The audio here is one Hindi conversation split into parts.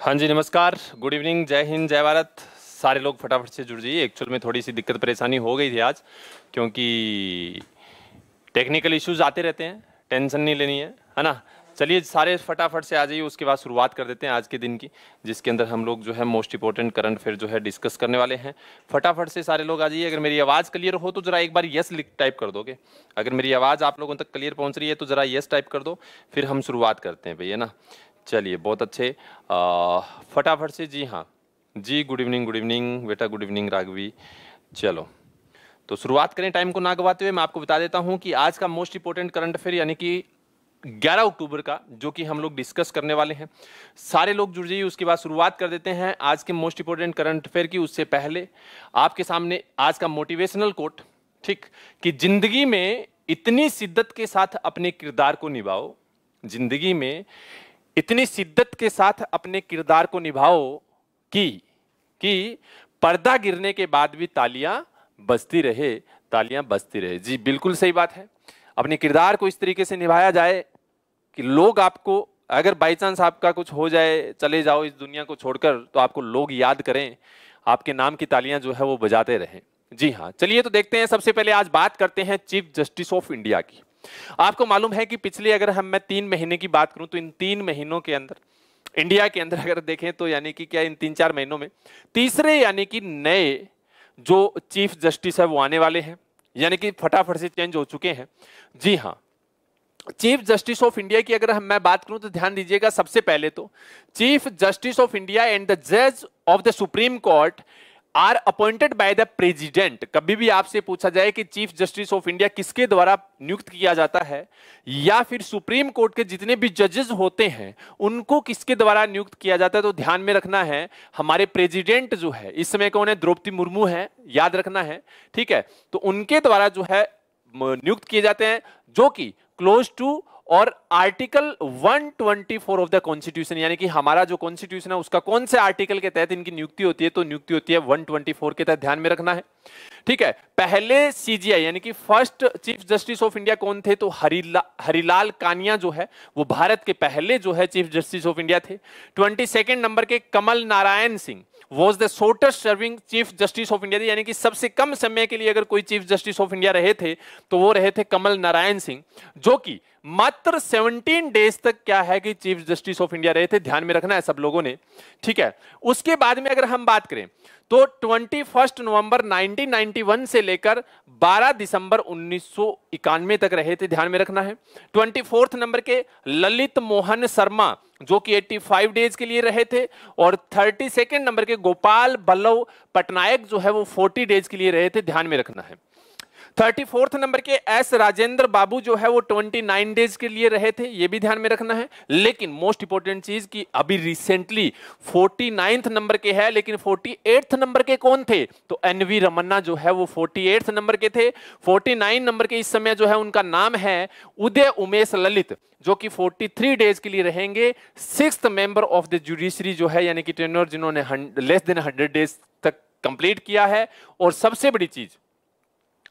हाँ जी नमस्कार गुड इवनिंग जय हिंद जय भारत सारे लोग फटाफट से जुड़ जाइए एक्चुअल में थोड़ी सी दिक्कत परेशानी हो गई थी आज क्योंकि टेक्निकल इश्यूज आते रहते हैं टेंशन नहीं लेनी है है ना चलिए सारे फटाफट से आ जाइए उसके बाद शुरुआत कर देते हैं आज के दिन की जिसके अंदर हम लोग जो है मोस्ट इंपॉर्टेंट करंट अफेयर जो है डिस्कस करने वाले हैं फटाफट से सारे लोग आ जाइए अगर मेरी आवाज़ क्लियर हो तो ज़रा एक बार यस लिख टाइप कर दोगे अगर मेरी आवाज़ आप लोगों तक क्लियर पहुंच रही है तो ज़रा यस टाइप कर दो फिर हम शुरुआत करते हैं भैया ना चलिए बहुत अच्छे फटाफट से जी हाँ जी गुड इवनिंग गुड इवनिंग बेटा गुड इवनिंग राघवी चलो तो शुरुआत करें टाइम को ना गवाते हुए मैं आपको बता देता हूँ कि आज का मोस्ट इंपोर्टेंट करंट अफेयर यानी कि 11 अक्टूबर का जो कि हम लोग डिस्कस करने वाले हैं सारे लोग जुड़ जाइए उसके बाद शुरुआत कर देते हैं आज के मोस्ट इंपोर्टेंट करंट अफेयर की उससे पहले आपके सामने आज का मोटिवेशनल कोट ठीक कि जिंदगी में इतनी शिद्दत के साथ अपने किरदार को निभाओ जिंदगी में इतनी शिद्दत के साथ अपने किरदार को निभाओ कि कि पर्दा गिरने के बाद भी तालियां बजती रहे तालियां बजती रहे जी बिल्कुल सही बात है अपने किरदार को इस तरीके से निभाया जाए कि लोग आपको अगर बाई चांस आपका कुछ हो जाए चले जाओ इस दुनिया को छोड़कर तो आपको लोग याद करें आपके नाम की तालियां जो है वो बजाते रहें जी हाँ चलिए तो देखते हैं सबसे पहले आज बात करते हैं चीफ जस्टिस ऑफ इंडिया की आपको मालूम है कि पिछले अगर हम मैं तीन महीने की बात करूं तो इन तीन महीनों के अंदर इंडिया के अंदर अगर देखें तो यानी कि क्या इन तीन चार महीनों में तीसरे यानी कि नए जो चीफ जस्टिस है वो आने वाले हैं यानी कि फटाफट से चेंज हो चुके हैं जी हाँ चीफ जस्टिस ऑफ इंडिया की अगर मैं बात करूं तो ध्यान दीजिएगा सबसे पहले तो chief justice of India and the जज of the supreme court are appointed by the president कभी भी आपसे पूछा जाए कि चीफ जस्टिस ऑफ इंडिया किसके द्वारा नियुक्त किया जाता है या फिर सुप्रीम कोर्ट के जितने भी जजेस होते हैं उनको किसके द्वारा नियुक्त किया जाता है तो ध्यान में रखना है हमारे प्रेजिडेंट जो है इस समय कौन है द्रौपदी मुर्मू है याद रखना है ठीक है तो उनके द्वारा जो है नियुक्त किए जाते हैं जो कि क्लोज टू और आर्टिकल 124 ऑफ द कॉन्स्टिट्यूशन यानी कि हमारा जो कॉन्स्टिट्यूशन है उसका कौन से आर्टिकल के तहत इनकी नियुक्ति होती है तो नियुक्ति होती है 124 के तहत ध्यान में रखना है ठीक है पहले सीजीआई यानी कि first chief justice of India कौन थे तो हरिला हरिलाल कानिया जो है वो भारत के पहले जो है चीफ जस्टिस ऑफ इंडिया थे ट्वेंटी सेकेंड नंबर के Kamal Narayan Singh was the shortest serving chief justice of India यानी कि सबसे कम समय के लिए अगर कोई चीफ जस्टिस ऑफ इंडिया रहे थे तो वो रहे थे कमल नारायण सिंह जो कि मात्र 17 डेज तक क्या है कि चीफ जस्टिस ऑफ इंडिया रहे थे ध्यान में रखना है सब लोगों ने ठीक है उसके बाद में अगर हम बात करें तो फर्स्ट नवंबर 1991 से लेकर 12 दिसंबर उन्नीस तक रहे थे ध्यान में रखना है फोर्थ नंबर के ललित मोहन शर्मा जो कि 85 डेज के लिए रहे थे और थर्टी सेकेंड नंबर के गोपाल बल्लभ पटनायक जो है वो 40 डेज के लिए रहे थे ध्यान में रखना है thirty fourth number K S Rajendra Babu जो है वो ट्वेंटी नाइन डेज के लिए रहे थे ये भी ध्यान में रखना है लेकिन मोस्ट इंपोर्टेंट चीज कि अभी रिसेंटली फोर्टी नाइन्थ नंबर के है लेकिन फोर्टी एट्थ नंबर के कौन थे तो एन वी रमन्ना जो है वो फोर्टी एट्थ नंबर के थे फोर्टी नाइन नंबर के इस समय जो है उनका नाम है उदय उमेश ललित जो कि 43 डेज के लिए रहेंगे six member of the judiciary जो है यानी कि ट्रेनर जिन्होंने लेस देन 100 डेज तक कंप्लीट किया है और सबसे बड़ी चीज़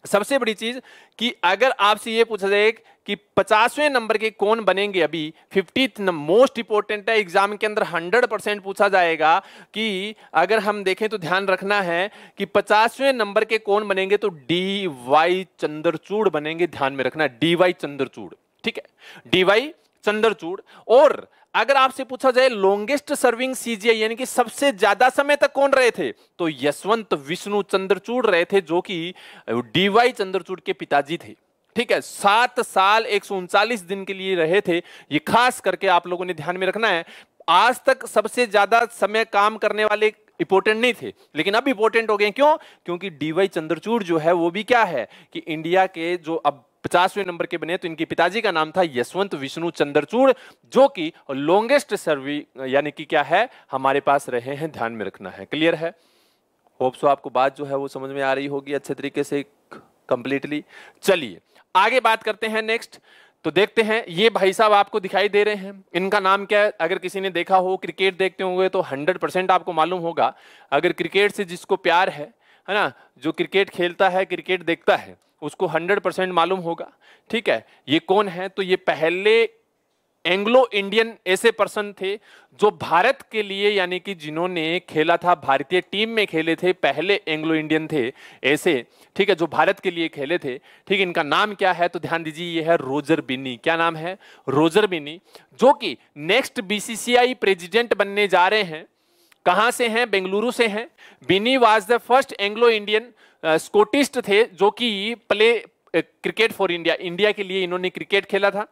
सबसे बड़ी चीज कि अगर आपसे ये पूछा जाए कि पचासवें नंबर के कौन बनेंगे अभी फिफ्टी मोस्ट इंपॉर्टेंट है एग्जाम के अंदर हंड्रेड परसेंट पूछा जाएगा कि अगर हम देखें तो ध्यान रखना है कि पचासवें नंबर के कौन बनेंगे तो डी वाई चंद्रचूड़ बनेंगे ध्यान में रखना डी वाई चंद्रचूड़ ठीक है डी वाई चंद्रचूड़ और अगर आपसे पूछा जाए लॉन्गेस्ट सर्विंग सीजीआई यानी कि सबसे ज्यादा समय तक कौन रहे थे तो यशवंत विष्णु चंद्रचूड़ रहे थे जो कि डीवाई चंद्रचूड़ के पिताजी थे ठीक है सात साल एक दिन के लिए रहे थे ये खास करके आप लोगों ने ध्यान में रखना है आज तक सबसे ज्यादा समय काम करने वाले इंपोर्टेंट नहीं थे लेकिन अब इंपोर्टेंट हो गए क्यों क्योंकि डीवाई चंद्रचूड़ जो है वो भी क्या है कि इंडिया के जो अब पचासवें नंबर के बने तो इनके पिताजी का नाम था यशवंत विष्णु चंद्रचूड़ जो कि लॉन्गेस्ट सर्वी यानी कि क्या है हमारे पास रहे हैं ध्यान में रखना है क्लियर है होप सो आपको बात जो है वो समझ में आ रही होगी अच्छे तरीके से कंप्लीटली चलिए आगे बात करते हैं नेक्स्ट तो देखते हैं ये भाई साहब आपको दिखाई दे रहे हैं इनका नाम क्या है अगर किसी ने देखा हो क्रिकेट देखते होंगे तो 100 परसेंट आपको मालूम होगा अगर क्रिकेट से जिसको प्यार है है ना जो क्रिकेट खेलता है क्रिकेट देखता है उसको 100 परसेंट मालूम होगा ठीक है ये कौन है तो ये पहले एंग्लो इंडियन ऐसे पर्सन थे जो भारत के लिए यानी कि जिन्होंने खेला था भारतीय टीम में खेले थे पहले एंग्लो इंडियन थे ऐसे ठीक है जो भारत के लिए खेले थे ठीक है इनका नाम क्या है तो ध्यान दीजिए ये है रोजर बिनी क्या नाम है रोजर बिनी जो कि नेक्स्ट बीसीसीआई प्रेसिडेंट बनने जा रहे हैं कहाँ से हैं बेंगलुरु से हैं Binny was the first Anglo Indian Scottish थे जो कि play cricket for India India के लिए इन्होंने क्रिकेट खेला था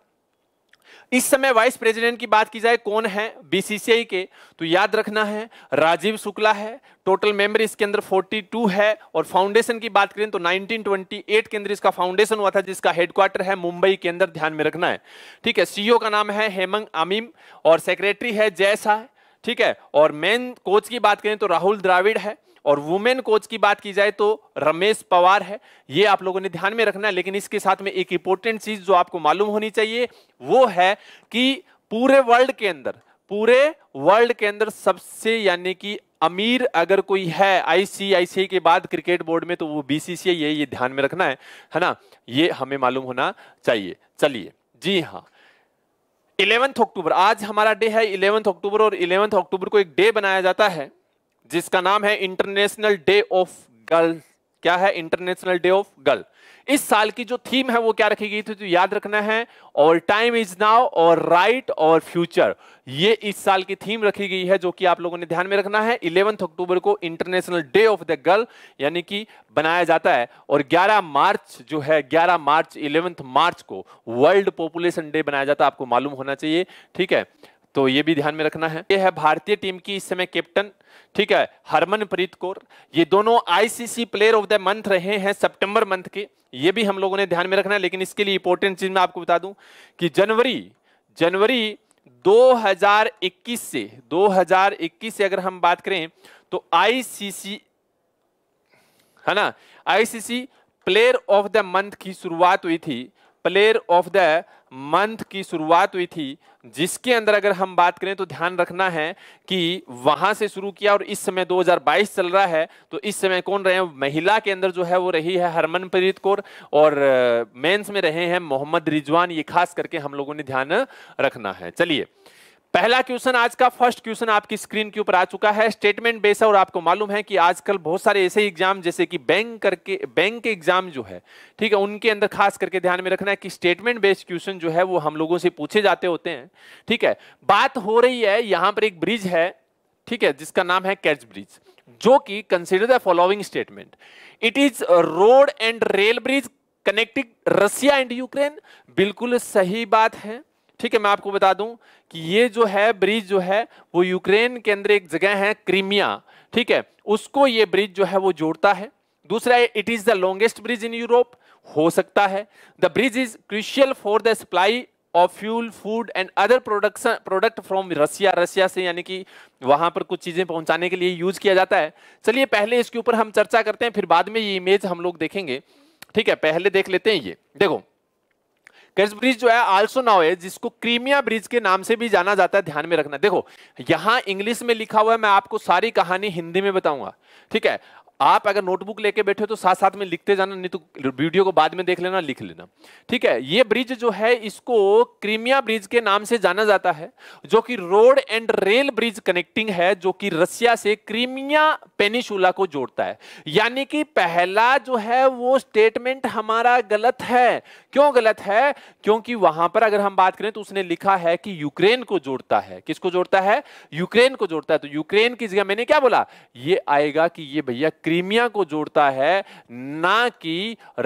इस समय वाइस प्रेसिडेंट की बात की जाए कौन है बीसीसीआई के तो याद रखना है राजीव शुक्ला है टोटल मेंबर इसके अंदर 42 है और फाउंडेशन की बात करें तो 1928 के अंदर इसका फाउंडेशन हुआ था जिसका हेडक्वार्टर है मुंबई के अंदर ध्यान में रखना है ठीक है सीईओ e का नाम है हेमंग अमीम और सेक्रेटरी है जय शाह ठीक है और मेन कोच की बात करें तो राहुल द्राविड है और वुमेन कोच की बात की जाए तो रमेश पवार है ये आप लोगों ने ध्यान में रखना है लेकिन इसके साथ में एक इंपॉर्टेंट चीज जो आपको मालूम होनी चाहिए वो है कि पूरे वर्ल्ड के अंदर पूरे वर्ल्ड के अंदर सबसे यानी कि अमीर अगर कोई है आईसीआईसीआई के बाद क्रिकेट बोर्ड में तो वो बीसीसीआई है ये ध्यान में रखना है है ना ये हमें मालूम होना चाहिए चलिए जी हाँ इलेवंथ अक्टूबर आज हमारा डे है इलेवंथ अक्टूबर और इलेवंथ अक्टूबर को एक डे बनाया जाता है जिसका नाम है इंटरनेशनल डे ऑफ गर्ल क्या है इंटरनेशनल डे ऑफ गर्ल इस साल की जो थीम है वो क्या रखी गई थी तो याद रखना है और टाइम इज नाउ और राइट और फ्यूचर ये इस साल की थीम रखी गई है जो कि आप लोगों ने ध्यान में रखना है इलेवंथ अक्टूबर को international day of the girl यानी कि बनाया जाता है और 11 मार्च जो है 11 मार्च इलेवंथ मार्च को वर्ल्ड पॉपुलेशन डे बनाया जाता है आपको मालूम होना चाहिए ठीक है तो ये भी ध्यान में रखना है ये है भारतीय टीम की इस समय कैप्टन ठीक है हरमनप्रीत कौर ये दोनों ICC player of the month रहे हैं सितंबर मंथ के ये भी हम लोगों ने ध्यान में रखना है लेकिन इसके लिए इंपॉर्टेंट चीज मैं आपको बता दूं कि जनवरी जनवरी 2021 से 2021 से अगर हम बात करें तो आईसीसी है ना ICC player of the month की शुरुआत हुई थी प्लेयर ऑफ द मंथ की शुरुआत हुई थी जिसके अंदर अगर हम बात करें तो ध्यान रखना है कि वहां से शुरू किया और इस समय 2022 चल रहा है तो इस समय कौन रहे हैं महिला के अंदर जो है वो रही है हरमनप्रीत कौर और मेंस में रहे हैं मोहम्मद रिजवान ये खास करके हम लोगों ने ध्यान रखना है चलिए पहला क्वेश्चन आज का फर्स्ट क्वेश्चन आपकी स्क्रीन के ऊपर आ चुका है स्टेटमेंट बेस और आपको मालूम है कि आजकल बहुत सारे ऐसे एग्जाम जैसे कि बैंक करके बैंक के एग्जाम जो है ठीक है उनके अंदर खास करके ध्यान में रखना है कि स्टेटमेंट बेस्ड क्वेश्चन जो है वो हम लोगों से पूछे जाते होते हैं ठीक है बात हो रही है यहां पर एक ब्रिज है ठीक है जिसका नाम है कैच ब्रिज जो कि consider the following statement it is road and rail bridge connecting Russia and Ukraine बिल्कुल सही बात है ठीक है मैं आपको बता दूं कि ये जो है ब्रिज जो है वो यूक्रेन के अंदर एक जगह है क्रीमिया ठीक है उसको ये ब्रिज जो है वो जोड़ता है दूसरा it is the longest bridge in Europe हो सकता है the bridge is crucial for the supply of fuel food and other production product from Russia Russia से यानी कि वहां पर कुछ चीजें पहुंचाने के लिए यूज किया जाता है चलिए पहले इसके ऊपर हम चर्चा करते हैं फिर बाद में ये इमेज हम लोग देखेंगे ठीक है पहले देख लेते हैं ये देखो कर्ज ब्रिज जो है आल्सो नाउ है जिसको क्रीमिया ब्रिज के नाम से भी जाना जाता है ध्यान में रखना देखो यहां इंग्लिश में लिखा हुआ है मैं आपको सारी कहानी हिंदी में बताऊंगा ठीक है आप अगर नोटबुक लेके बैठे हो तो साथ साथ में लिखते जाना नहीं तो वीडियो को बाद में देख लेना लिख लेना ठीक है ये ब्रिज जो है इसको क्रीमिया ब्रिज के नाम से जाना जाता है जो कि road and rail bridge connecting है जो कि रशिया से क्रीमिया पेनिशुला को जोड़ता है यानी कि पहला जो है वो स्टेटमेंट हमारा गलत है क्यों गलत है क्योंकि वहां पर अगर हम बात करें तो उसने लिखा है कि यूक्रेन को जोड़ता है किसको जोड़ता है यूक्रेन को जोड़ता है तो यूक्रेन की जगह मैंने क्या बोला ये आएगा कि ये भैया क्रीमिया को जोड़ता है ना कि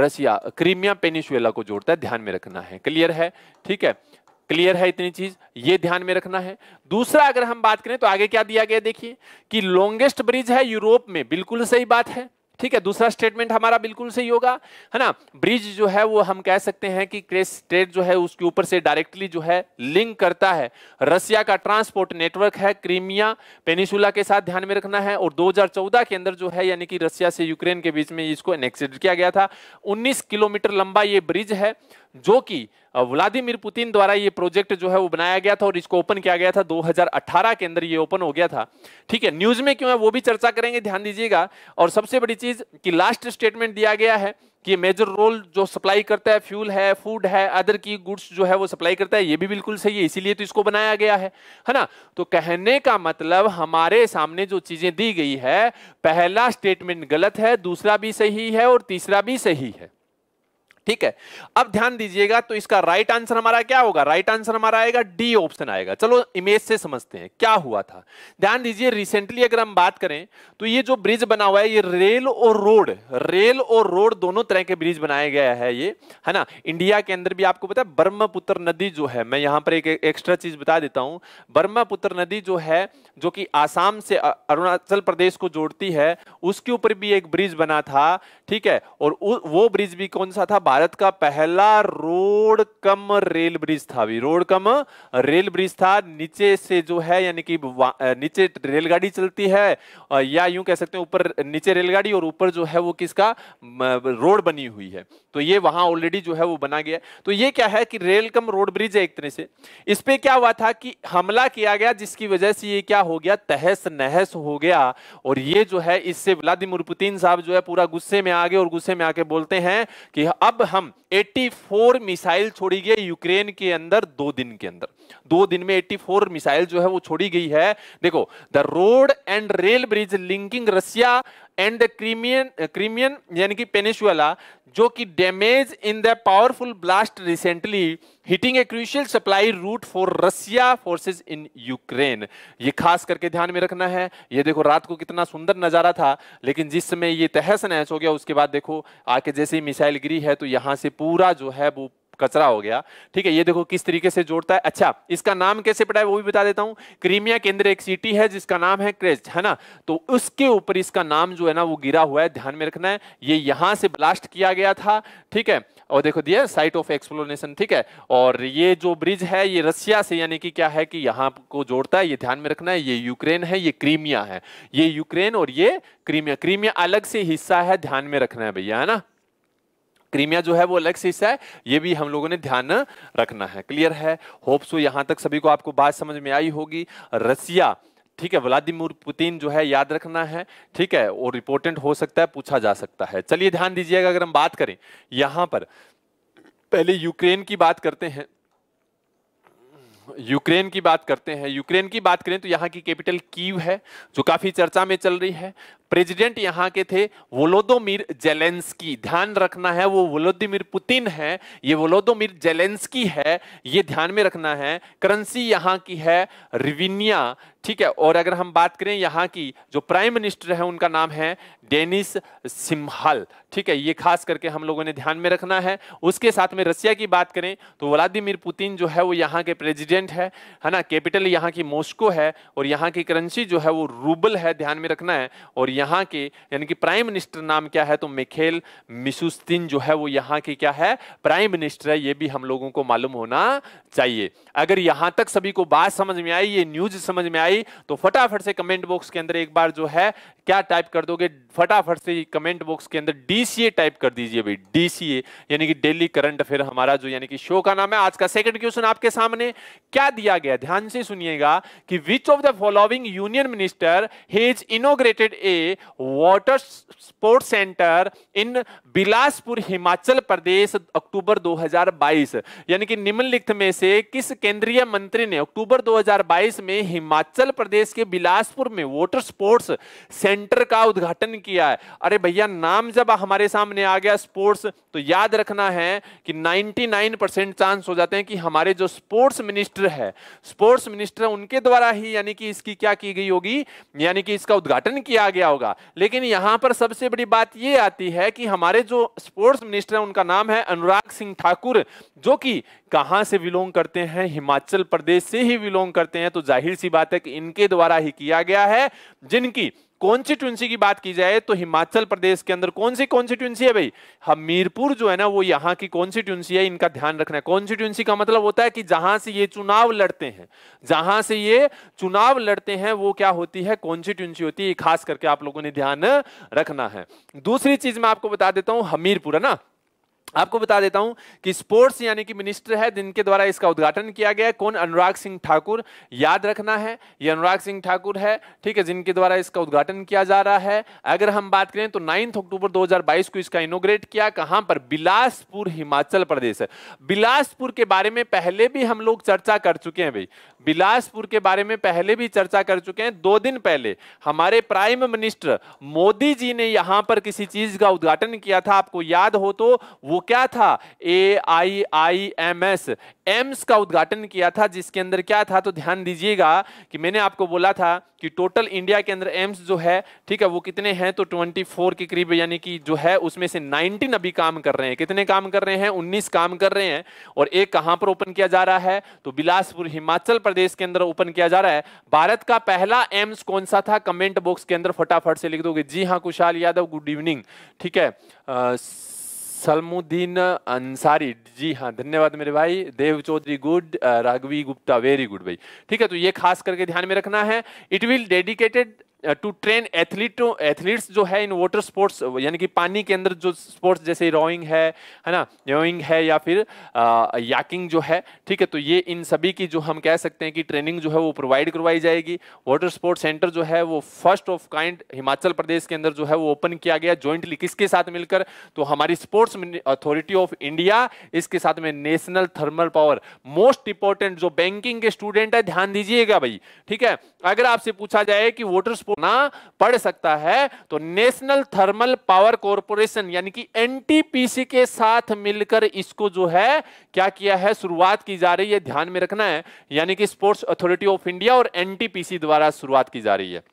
रसिया क्रीमिया पेनिशुएला को जोड़ता है ध्यान में रखना है क्लियर है ठीक है क्लियर है इतनी चीज ये ध्यान में रखना है दूसरा अगर हम बात करें तो आगे क्या दिया गया देखिए कि लॉन्गेस्ट ब्रिज है यूरोप में बिल्कुल सही बात है ठीक है दूसरा स्टेटमेंट हमारा बिल्कुल सही होगा है ना ब्रिज जो है वो हम कह सकते हैं कि क्रेस स्टेट जो है उसके ऊपर से डायरेक्टली जो है लिंक करता है रसिया का ट्रांसपोर्ट नेटवर्क है क्रीमिया पेनिसुला के साथ ध्यान में रखना है और 2014 के अंदर जो है यानी कि रसिया से यूक्रेन के बीच में इसको एनेक्सेड किया गया था उन्नीस किलोमीटर लंबा ये ब्रिज है जो कि व्लादिमीर पुतिन द्वारा ये प्रोजेक्ट जो है वो बनाया गया था और इसको ओपन किया गया था 2018 के अंदर ये ओपन हो गया था ठीक है न्यूज में क्यों है वो भी चर्चा करेंगे ध्यान दीजिएगा और सबसे बड़ी चीज कि लास्ट स्टेटमेंट दिया गया है कि मेजर रोल जो सप्लाई करता है फ्यूल है फूड है अदर की गुड्स जो है वो सप्लाई करता है ये भी बिल्कुल सही है इसीलिए तो इसको बनाया गया है है ना तो कहने का मतलब हमारे सामने जो चीजें दी गई है पहला स्टेटमेंट गलत है दूसरा भी सही है और तीसरा भी सही है ठीक है अब ध्यान दीजिएगा तो इसका राइट आंसर हमारा क्या होगा राइट आंसर हमारा आएगा डी ऑप्शन आएगा चलो इमेज से समझते हैं क्या हुआ था ध्यान दीजिए रिसेंटली अगर हम बात करें तो ये जो ब्रिज बना हुआ है ये रेल और रोड रेल और रोड दोनों तरह के ब्रिज बनाए गया है ये है ना इंडिया के अंदर भी आपको पता है ब्रह्मपुत्र नदी जो है मैं यहां पर एक एक्स्ट्रा चीज बता देता हूं ब्रह्मपुत्र नदी जो है जो कि आसाम से अरुणाचल प्रदेश को जोड़ती है उसके ऊपर भी एक ब्रिज बना था ठीक है और वो ब्रिज भी कौन सा था भारत का पहला रोड कम रेल ब्रिज था भी रोड कम रेल ब्रिज था नीचे से जो है यानी कि नीचे रेलगाड़ी चलती है या यूं कह सकते हैं ऊपर नीचे रेलगाड़ी और ऊपर जो है वो किसका रोड बनी हुई है तो ये वहां ऑलरेडी जो है वो बना गया तो ये क्या है कि रेल कम रोड ब्रिज है एक तरह से इस पर क्या हुआ था कि हमला किया गया जिसकी वजह से ये क्या हो गया तहस नहस हो गया और ये जो है इससे व्लादिमिर पुतिन साहब जो है पूरा गुस्से में आ गए और गुस्से में आके बोलते हैं कि अब हम 84 मिसाइल छोड़ी गई यूक्रेन के अंदर दो दिन के अंदर दो दिन में 84 मिसाइल जो है वो छोड़ी गई है देखो the road and rail bridge linking Russia and Crimean Crimean यानी कि पेनिशुअला जो कि damage in the powerful blast recently hitting a crucial supply route for Russia forces in Ukraine ये खास करके ध्यान में रखना है ये देखो रात को कितना सुंदर नज़ारा था लेकिन जिस समय ये तहस नहस हो गया उसके बाद देखो आके जैसे ही मिसाइल गिरी है तो यहाँ से पूरा जो है वो कचरा हो गया ठीक है ये देखो किस तरीके से जोड़ता है अच्छा इसका नाम कैसे पड़ा है वो भी बता देता हूँ क्रीमिया के अंदर एक सिटी है जिसका नाम है क्रेस्ट है ना तो उसके ऊपर इसका नाम जो है ना वो गिरा हुआ है ध्यान में रखना है ये यहाँ से ब्लास्ट किया गया था ठीक है और देखो दिया साइट ऑफ एक्सप्लोरेशन ठीक है और ये जो ब्रिज है ये रशिया से यानी कि क्या है कि यहाँ को जोड़ता है ये ध्यान में रखना है ये यूक्रेन है ये क्रीमिया है ये यूक्रेन और ये क्रीमिया क्रीमिया अलग से हिस्सा है ध्यान में रखना है भैया है ना क्रीमिया जो है वो अलग से हिस्सा है ये भी हम लोगों ने ध्यान रखना है क्लियर है होप सो यहाँ तक सभी को आपको बात समझ में आई होगी रसिया ठीक है व्लादिमिर पुतिन जो है याद रखना है ठीक है और रिपोर्टेंट हो सकता है पूछा जा सकता है चलिए ध्यान दीजिएगा अगर हम बात करें यहाँ पर पहले यूक्रेन की बात करते हैं यूक्रेन की बात करते हैं यूक्रेन की बात करें तो यहाँ की कैपिटल कीव है जो काफी चर्चा में चल रही है प्रेसिडेंट यहाँ के थे वोलोदोमिर जेलेंस्की ध्यान रखना है वो वोलोदिमिर पुतिन है ये वोलोदोमिर जेलेंस्की है ये ध्यान में रखना है करेंसी यहाँ की है रिविनिया ठीक है और अगर हम बात करें यहाँ की जो प्राइम मिनिस्टर है उनका नाम है डेनिस सिम्हल ठीक है ये खास करके हम लोगों ने ध्यान में रखना है उसके साथ में रसिया की बात करें तो व्लादिमिर पुतिन जो है वो यहाँ के प्रेसिडेंट है है ना कैपिटल यहाँ की मॉस्को है और यहाँ की करेंसी जो है वो रूबल है ध्यान में रखना है और यहाँ के यानी कि प्राइम मिनिस्टर नाम क्या है तो मिखेल मिसुस्तिन जो है वो यहाँ की क्या है प्राइम मिनिस्टर है ये भी हम लोगों को मालूम होना चाहिए अगर यहाँ तक सभी को बात समझ में आई ये न्यूज समझ में आई आई तो फटाफट से कमेंट बॉक्स के अंदर एक बार जो है क्या टाइप कर दोगे फटाफट से कमेंट बॉक्स के अंदर डीसीए टाइप कर दीजिए भाई डीसीए यानी कि डेली करंट अफेयर हमारा जो यानी कि शो का नाम है आज का सेकंड क्वेश्चन आपके सामने क्या दिया गया ध्यान से सुनिएगा कि which of the following union minister has inaugurated a water sport centre in Bilaspur Himachal Pradesh October दो यानी कि निम्नलिखित में से किस केंद्रीय मंत्री ने अक्टूबर दो में हिमाचल प्रदेश के बिलासपुर में वॉटर स्पोर्ट्स सेंटर सेंटर का उद्घाटन किया है अरे भैया नाम जब हमारे सामने आ गया स्पोर्ट्स तो याद रखना है कि 99 परसेंट चांस हो जाते हैं कि हमारे जो स्पोर्ट्स मिनिस्टर है स्पोर्ट्स मिनिस्टर उनके द्वारा ही यानी कि इसकी क्या की गई होगी यानी कि इसका उद्घाटन किया गया होगा लेकिन यहां पर सबसे बड़ी बात यह आती है कि हमारे जो स्पोर्ट्स मिनिस्टर है उनका नाम है अनुराग सिंह ठाकुर जो कि कहां से बिलोंग करते हैं हिमाचल प्रदेश से ही बिलोंग करते हैं तो जाहिर सी बात है कि इनके द्वारा ही किया गया है जिनकी कॉन्स्टिट्यूंसी की बात की जाए तो हिमाचल प्रदेश के अंदर कौन सी कॉन्स्टिट्यूंसी है भाई हमीरपुर जो है ना वो यहाँ की कॉन्स्टिट्यूंसी है इनका ध्यान रखना है कॉन्स्टिट्यूंसी का मतलब होता है कि जहां से ये चुनाव लड़ते हैं जहां से ये चुनाव लड़ते हैं वो क्या होती है कॉन्स्टिट्यूंसी होती है खास करके आप लोगों ने ध्यान रखना है दूसरी चीज मैं आपको बता देता हूँ हमीरपुर है ना आपको बता देता हूं कि स्पोर्ट्स यानी कि मिनिस्टर है जिनके द्वारा इसका उद्घाटन किया गया कौन अनुराग सिंह ठाकुर याद रखना है ये अनुराग सिंह ठाकुर है ठीक है जिनके द्वारा इसका उद्घाटन किया जा रहा है अगर हम बात करें तो नाइन्थ अक्टूबर 2022 को इसका इनोग्रेट किया कहां पर बिलासपुर हिमाचल प्रदेश है बिलासपुर के बारे में पहले भी हम लोग चर्चा कर चुके हैं भाई बिलासपुर के बारे में पहले भी चर्चा कर चुके हैं दो दिन पहले हमारे प्राइम मिनिस्टर मोदी जी ने यहां पर किसी चीज का उद्घाटन किया था आपको याद हो तो वो क्या था A I I M S AIIMS का उद्घाटन किया था जिसके अंदर क्या था तो ध्यान दीजिएगा कि मैंने आपको बोला था कि टोटल इंडिया के अंदर एम्स जो है ठीक है वो कितने हैं तो 24 के करीब यानी कि जो है उसमें से 19 अभी काम कर रहे हैं कितने काम कर रहे हैं 19 काम कर रहे हैं और एक कहां पर ओपन किया जा रहा है तो बिलासपुर हिमाचल प्रदेश के अंदर ओपन किया जा रहा है भारत का पहला एम्स कौन सा था कमेंट बॉक्स के अंदर फटाफट से लिख दोगे जी हाँ कुशाल यादव गुड इवनिंग ठीक है आ, सलमुद्दीन अंसारी जी हाँ धन्यवाद मेरे भाई Dev Chaudhary good Raghavi Gupta very good भाई ठीक है तो ये खास करके ध्यान में रखना है it will dedicated to train athlete athletes जो है इन वाटर स्पोर्ट्स यानी कि पानी के अंदर जो स्पोर्ट्स जैसे रोइंग है है ना रोइंग है या फिर uh, याकिंग जो है ठीक है तो ये इन सभी की जो हम कह सकते हैं कि ट्रेनिंग जो है वो प्रोवाइड करवाई जाएगी वाटर स्पोर्ट्स सेंटर जो है वो first of kind Himachal Pradesh के अंदर जो है वो ओपन किया गया जॉइंटली किसके साथ मिलकर तो हमारी स्पोर्ट्स अथॉरिटी ऑफ इंडिया इसके साथ में national thermal power most important जो बैंकिंग के स्टूडेंट है ध्यान दीजिएगा भाई ठीक है अगर आपसे पूछा जाए कि वाटर को ना पड़ सकता है तो नेशनल थर्मल पावर कॉरपोरेशन यानी कि एनटीपीसी के साथ मिलकर इसको जो है क्या किया है शुरुआत की जा रही है ध्यान में रखना है यानी कि स्पोर्ट्स अथॉरिटी ऑफ इंडिया और एनटीपीसी द्वारा शुरुआत की जा रही है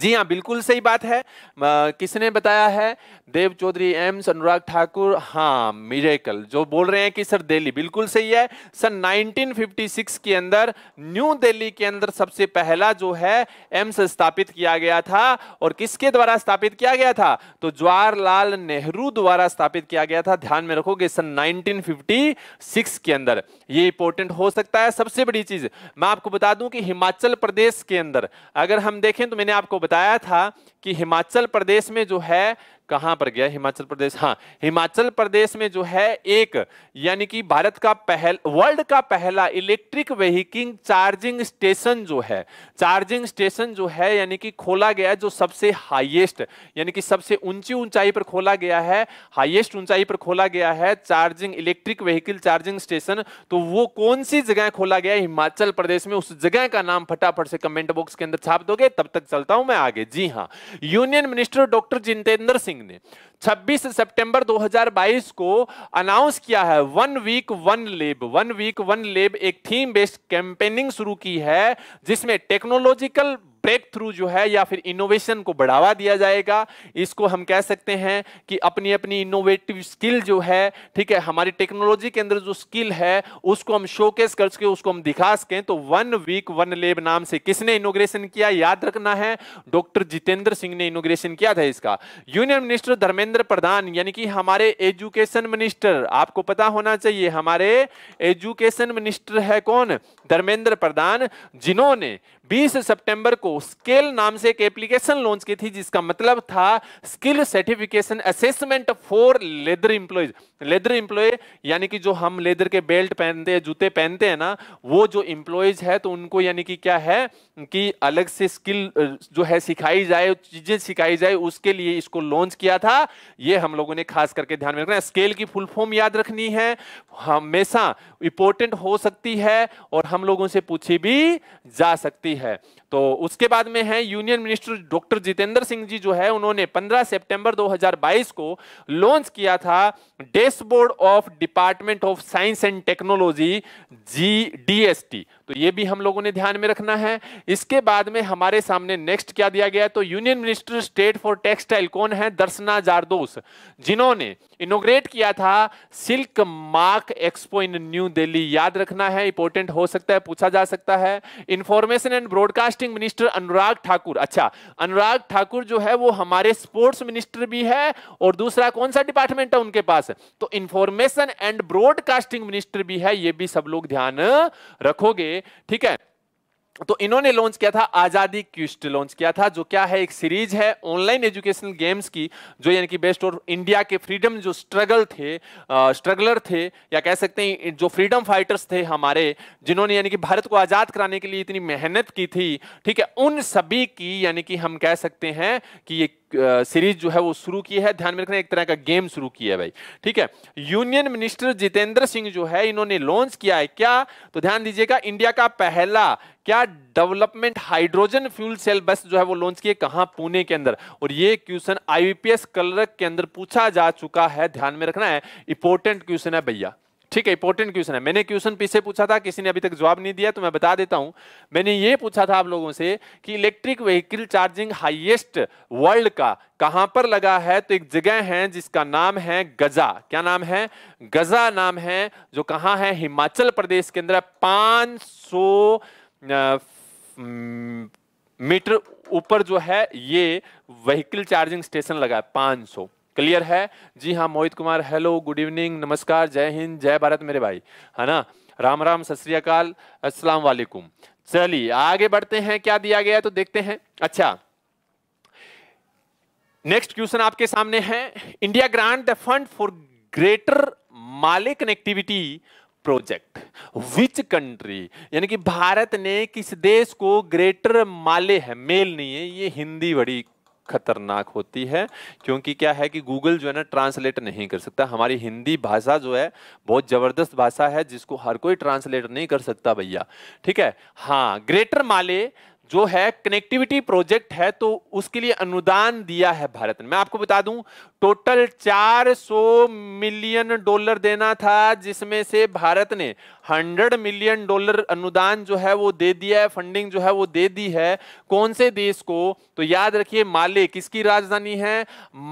जी हाँ बिल्कुल सही बात है आ, किसने बताया है देव चौधरी एम्स अनुराग ठाकुर हाँ मिरेकल जो बोल रहे हैं कि सर दिल्ली बिल्कुल सही है सर 1956 के अंदर न्यू दिल्ली के अंदर सबसे पहला जो है एम्स स्थापित किया गया था और किसके द्वारा स्थापित किया गया था तो जवाहरलाल नेहरू द्वारा स्थापित किया गया था ध्यान में रखोगे सन नाइनटीन के अंदर ये इंपॉर्टेंट हो सकता है सबसे बड़ी चीज मैं आपको बता दूं कि हिमाचल प्रदेश के अंदर अगर हम देखें तो मैंने आपको बताया था कि हिमाचल प्रदेश में जो है कहां पर गया हिमाचल प्रदेश हाँ हिमाचल प्रदेश में जो है एक यानी कि भारत का पहल वर्ल्ड का पहला इलेक्ट्रिक व्हीकिंग चार्जिंग स्टेशन जो है चार्जिंग स्टेशन जो है यानी कि खोला गया जो सबसे हाईएस्ट यानी कि सबसे ऊंची ऊंचाई पर खोला गया है हाईएस्ट ऊंचाई पर खोला गया है charging electric vehicle charging station तो वो कौन सी जगह खोला गया हिमाचल प्रदेश में उस जगह का नाम फटाफट से कमेंट बॉक्स के अंदर छाप दोगे तब तक चलता हूं मैं आगे जी हाँ union minister doctor Jitendra Singh Singh ने 26 सितंबर 2022 को अनाउंस किया है one week one lab one week one lab एक थीम बेस्ड कैंपेनिंग शुरू की है जिसमें टेक्नोलॉजिकल ब्रेक थ्रू जो है या फिर इनोवेशन को बढ़ावा दिया जाएगा इसको हम कह सकते हैं कि अपनी अपनी इनोवेटिव स्किल जो है ठीक है हमारी टेक्नोलॉजी के अंदर जो स्किल है उसको हम शोकेस कर सके उसको हम दिखा सकें तो वन वीक वन लेब नाम से किसने इनोग्रेशन किया याद रखना है डॉक्टर जितेंद्र सिंह ने इनोग्रेशन किया था इसका यूनियन मिनिस्टर धर्मेंद्र प्रधान यानी कि हमारे एजुकेशन मिनिस्टर आपको पता होना चाहिए हमारे एजुकेशन मिनिस्टर है कौन धर्मेंद्र प्रधान जिन्होंने 20 सितंबर को स्केल नाम से एक एप्लीकेशन लॉन्च की थी जिसका मतलब था skill certification assessment for leather employees leather employee यानी कि जो हम लेदर के बेल्ट पहनते हैं जूते पहनते हैं ना वो जो एम्प्लॉयज है तो उनको यानी कि क्या है कि अलग से स्किल जो है सिखाई जाए चीजें सिखाई जाए उसके लिए इसको लॉन्च किया था ये हम लोगों ने खास करके ध्यान में रखना है स्केल की फुल फॉर्म याद रखनी है हमेशा इंपॉर्टेंट हो सकती है और हम लोगों से पूछी भी जा सकती है तो उसके बाद में है union minister doctor Jitendra Singh ji जो है उन्होंने पंद्रह सितंबर दो को लॉन्च किया था day dashboard of Department of Science and Technology, GDST. DST. तो ये भी हम लोगों ने ध्यान में रखना है इसके बाद में हमारे सामने नेक्स्ट क्या दिया गया तो union minister state for textile कौन है दर्शना जारदोस जिन्होंने इनोग्रेट किया था silk mark expo in New Delhi याद रखना है इंपोर्टेंट हो सकता है पूछा जा सकता है information and broadcasting minister Anurag Thakur अच्छा अनुराग ठाकुर जो है वो हमारे स्पोर्ट्स मिनिस्टर भी है और दूसरा कौन सा डिपार्टमेंट है उनके पास तो इंफॉर्मेशन एंड ब्रॉडकास्टिंग मिनिस्टर भी है ये भी सब लोग ध्यान रखोगे ठीक है तो इन्होंने लॉन्च किया था आजादी क्विस्ट लॉन्च किया था जो क्या है एक सीरीज है ऑनलाइन एजुकेशनल गेम्स की जो यानी कि बेस्ट और इंडिया के फ्रीडम जो स्ट्रगल थे स्ट्रगलर थे या कह सकते हैं जो फ्रीडम फाइटर्स थे हमारे जिन्होंने यानी कि भारत को आजाद कराने के लिए इतनी मेहनत की थी ठीक है उन सभी की यानी कि हम कह सकते हैं कि ये सीरीज जो है वो शुरू की है ध्यान में रखना एक तरह का गेम शुरू किया है भाई ठीक है यूनियन मिनिस्टर जितेंद्र सिंह जो है इन्होंने लॉन्च किया है क्या तो ध्यान दीजिएगा इंडिया का पहला क्या डेवलपमेंट हाइड्रोजन फ्यूल सेल बस जो है वो लॉन्च किए कहा पुणे के अंदर और ये क्वेश्चन आईवीपीएस कलर के अंदर पूछा जा चुका है ध्यान में रखना है इंपोर्टेंट क्वेश्चन है भैया ठीक है इंपॉर्टेंट क्वेश्चन है मैंने क्वेश्चन पीछे पूछा था किसी ने अभी तक जवाब नहीं दिया तो मैं बता देता हूं मैंने ये पूछा था आप लोगों से कि electric vehicle charging highest world का कहां पर लगा है तो एक जगह है जिसका नाम है गजा क्या नाम है गजा नाम है जो कहां है हिमाचल प्रदेश के अंदर पांच मीटर ऊपर जो है ये व्हीकल चार्जिंग स्टेशन लगा है पांच क्लियर है जी हाँ Mohit Kumar hello good evening नमस्कार जय हिंद जय भारत मेरे भाई है ना राम राम सत श्रीकाल वालेकुम चलिए आगे बढ़ते हैं क्या दिया गया तो देखते हैं अच्छा नेक्स्ट क्वेश्चन आपके सामने है India grant the fund for greater Male connectivity project which country यानी कि भारत ने किस देश को ग्रेटर माले है मेल नहीं है ये हिंदी बड़ी खतरनाक होती है क्योंकि क्या है कि गूगल जो है ना ट्रांसलेट नहीं कर सकता हमारी हिंदी भाषा जो है बहुत ज़बरदस्त भाषा है जिसको हर कोई ट्रांसलेट नहीं कर सकता भैया ठीक है हाँ ग्रेटर माले जो है कनेक्टिविटी प्रोजेक्ट है तो उसके लिए अनुदान दिया है भारत ने मैं आपको बता दूं टोटल 400 मिलियन डॉलर देना था जिसमें से भारत ने 100 मिलियन डॉलर अनुदान जो है वो दे दिया है फंडिंग जो है वो दे दी है कौन से देश को तो याद रखिए माले किसकी राजधानी है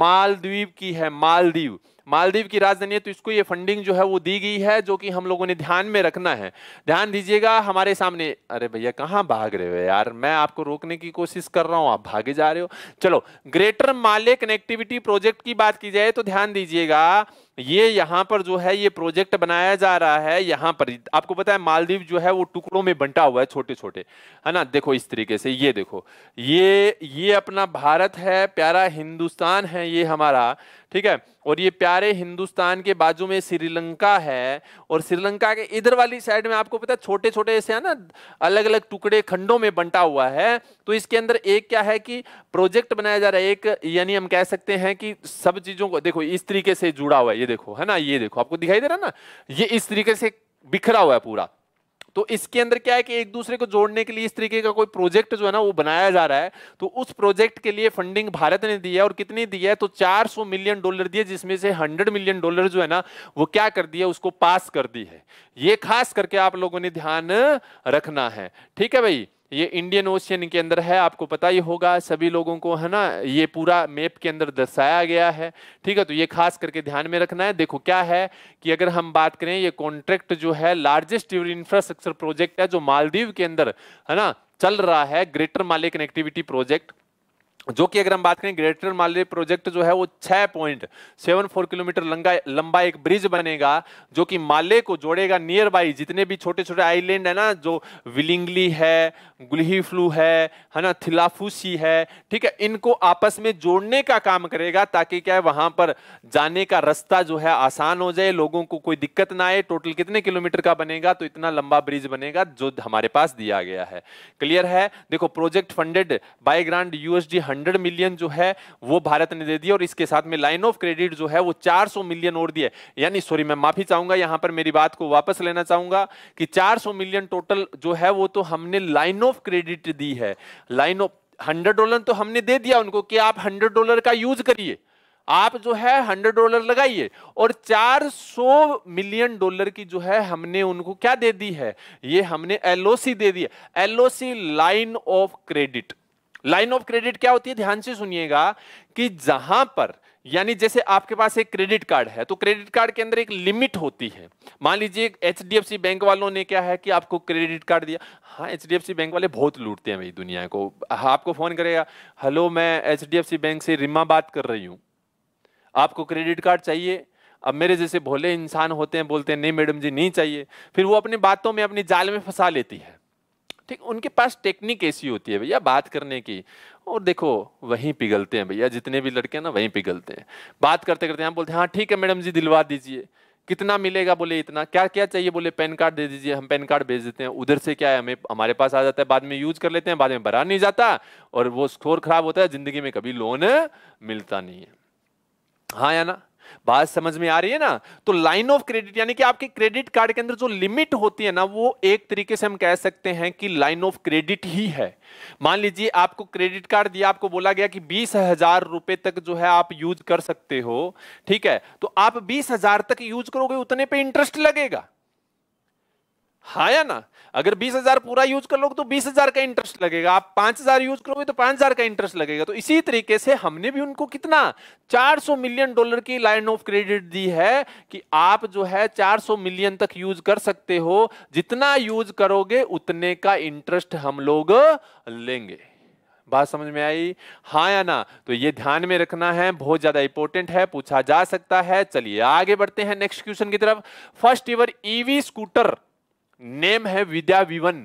मालदीव की है मालदीव मालदीव की राजधानी है तो इसको ये फंडिंग जो है वो दी गई है जो कि हम लोगों ने ध्यान में रखना है ध्यान दीजिएगा हमारे सामने अरे भैया कहाँ भाग रहे हो यार मैं आपको रोकने की कोशिश कर रहा हूँ आप भागे जा रहे हो चलो ग्रेटर माले कनेक्टिविटी प्रोजेक्ट की बात की जाए तो ध्यान दीजिएगा ये यहाँ पर जो है ये प्रोजेक्ट बनाया जा रहा है यहाँ पर आपको पता है मालदीव जो है वो टुकड़ों में बंटा हुआ है छोटे छोटे है ना देखो इस तरीके से ये देखो ये ये अपना भारत है प्यारा हिंदुस्तान है ये हमारा ठीक है और ये प्यारे हिंदुस्तान के बाजू में श्रीलंका है और श्रीलंका के इधर वाली साइड में आपको पता है छोटे छोटे ऐसे है ना अलग अलग टुकड़े खंडों में बंटा हुआ है तो इसके अंदर एक क्या है कि प्रोजेक्ट बनाया जा रहा है एक यानी हम कह सकते हैं कि सब चीजों को देखो इस तरीके से जुड़ा हुआ है ये देखो है ना ये देखो आपको दिखाई दे रहा ना ये इस तरीके से बिखरा हुआ है पूरा तो इसके अंदर क्या है कि एक दूसरे को जोड़ने के लिए इस तरीके का कोई प्रोजेक्ट जो है ना वो बनाया जा रहा है तो उस प्रोजेक्ट के लिए फंडिंग भारत ने दी है और कितनी दी है तो 400 मिलियन डॉलर दिए जिसमें से 100 मिलियन डॉलर जो है ना वो क्या कर दिया उसको पास कर दी है ये खास करके आप लोगों ने ध्यान रखना है ठीक है भाई ये इंडियन ओशियन के अंदर है आपको पता ही होगा सभी लोगों को है ना ये पूरा मैप के अंदर दर्शाया गया है ठीक है तो ये खास करके ध्यान में रखना है देखो क्या है कि अगर हम बात करें ये कॉन्ट्रैक्ट जो है लार्जेस्ट इंफ्रास्ट्रक्चर प्रोजेक्ट है जो मालदीव के अंदर है ना चल रहा है ग्रेटर माले कनेक्टिविटी प्रोजेक्ट जो कि अगर हम बात करें ग्रेटर माले प्रोजेक्ट जो है वो छह पॉइंट सेवन फोर किलोमीटर लंबा लंबा एक ब्रिज बनेगा जो कि माले को जोड़ेगा नियर बाई जितने भी छोटे छोटे आइलैंड है ना जो विलिंगली है गुलही फ्लू है है ना थिलाफूसी है ठीक है इनको आपस में जोड़ने का काम करेगा ताकि क्या है वहां पर जाने का रास्ता जो है आसान हो जाए लोगों को कोई दिक्कत ना आए टोटल कितने किलोमीटर का बनेगा तो इतना लंबा ब्रिज बनेगा जो हमारे पास दिया गया है क्लियर है देखो project funded by grant USD hundred million जो है वो भारत ने दे दिया और इसके साथ में लाइन ऑफ क्रेडिट जो है वो चार सौ मिलियन और दिए यानी सॉरी मैं माफी चाहूंगा यहां पर मेरी बात को वापस लेना चाहूंगा कि चार सौ मिलियन टोटल जो है वो तो हमने लाइन ऑफ क्रेडिट दी है लाइन ऑफ हंड्रेड डॉलर तो हमने दे दिया उनको कि आप हंड्रेड डॉलर का यूज करिए आप जो है हंड्रेड डॉलर लगाइए और चार सौ मिलियन डॉलर की जो है हमने उनको क्या दे दी है ये हमने एलओसी दे दी है LOC line of credit line of credit क्या होती है ध्यान से सुनिएगा कि जहां पर यानी जैसे आपके पास एक क्रेडिट कार्ड है तो क्रेडिट कार्ड के अंदर एक लिमिट होती है मान लीजिए एच डी बैंक वालों ने क्या है कि आपको क्रेडिट कार्ड दिया हाँ एच डी बैंक वाले बहुत लूटते हैं भाई दुनिया को हाँ, आपको फोन करेगा हेलो मैं एच डी बैंक से रिमा बात कर रही हूँ आपको क्रेडिट कार्ड चाहिए अब मेरे जैसे भोले इंसान होते हैं बोलते हैं नहीं मैडम जी नहीं चाहिए फिर वो अपनी बातों में अपनी जाल में फंसा लेती है ठीक उनके पास टेक्निक ऐसी होती है भैया बात करने की और देखो वहीं पिघलते हैं भैया जितने भी लड़के हैं ना वहीं पिघलते हैं बात करते करते हम बोलते हैं हाँ ठीक है मैडम जी दिलवा दीजिए कितना मिलेगा बोले इतना क्या क्या चाहिए बोले पैन कार्ड दे दीजिए हम पैन कार्ड भेज देते हैं उधर से क्या है हमें हमारे पास आ जाता है बाद में यूज कर लेते हैं बाद में भरा नहीं जाता और वो स्कोर खराब होता है जिंदगी में कभी लोन मिलता नहीं है हाँ या ना बात समझ में आ रही है ना तो लाइन ऑफ क्रेडिट यानी कि आपके क्रेडिट कार्ड के अंदर जो लिमिट होती है ना वो एक तरीके से हम कह सकते हैं कि लाइन ऑफ क्रेडिट ही है मान लीजिए आपको क्रेडिट कार्ड दिया आपको बोला गया कि बीस हजार रुपए तक जो है आप यूज कर सकते हो ठीक है तो आप बीस हजार तक यूज करोगे उतने पे इंटरेस्ट लगेगा हाँ या ना अगर बीस हजार पूरा यूज कर लोगे तो बीस हजार का इंटरेस्ट लगेगा आप पांच हजार यूज करोगे तो पांच हजार का इंटरेस्ट लगेगा तो इसी तरीके से हमने भी उनको कितना 400 मिलियन डॉलर की लाइन ऑफ क्रेडिट दी है कि आप जो है 400 मिलियन तक यूज कर सकते हो जितना यूज करोगे उतने का इंटरेस्ट हम लोग लेंगे बात समझ में आई हाँ या ना तो ये ध्यान में रखना है बहुत ज्यादा इंपॉर्टेंट है पूछा जा सकता है चलिए आगे बढ़ते हैं नेक्स्ट क्वेश्चन की तरफ first ever EV scooter name है विद्या विवन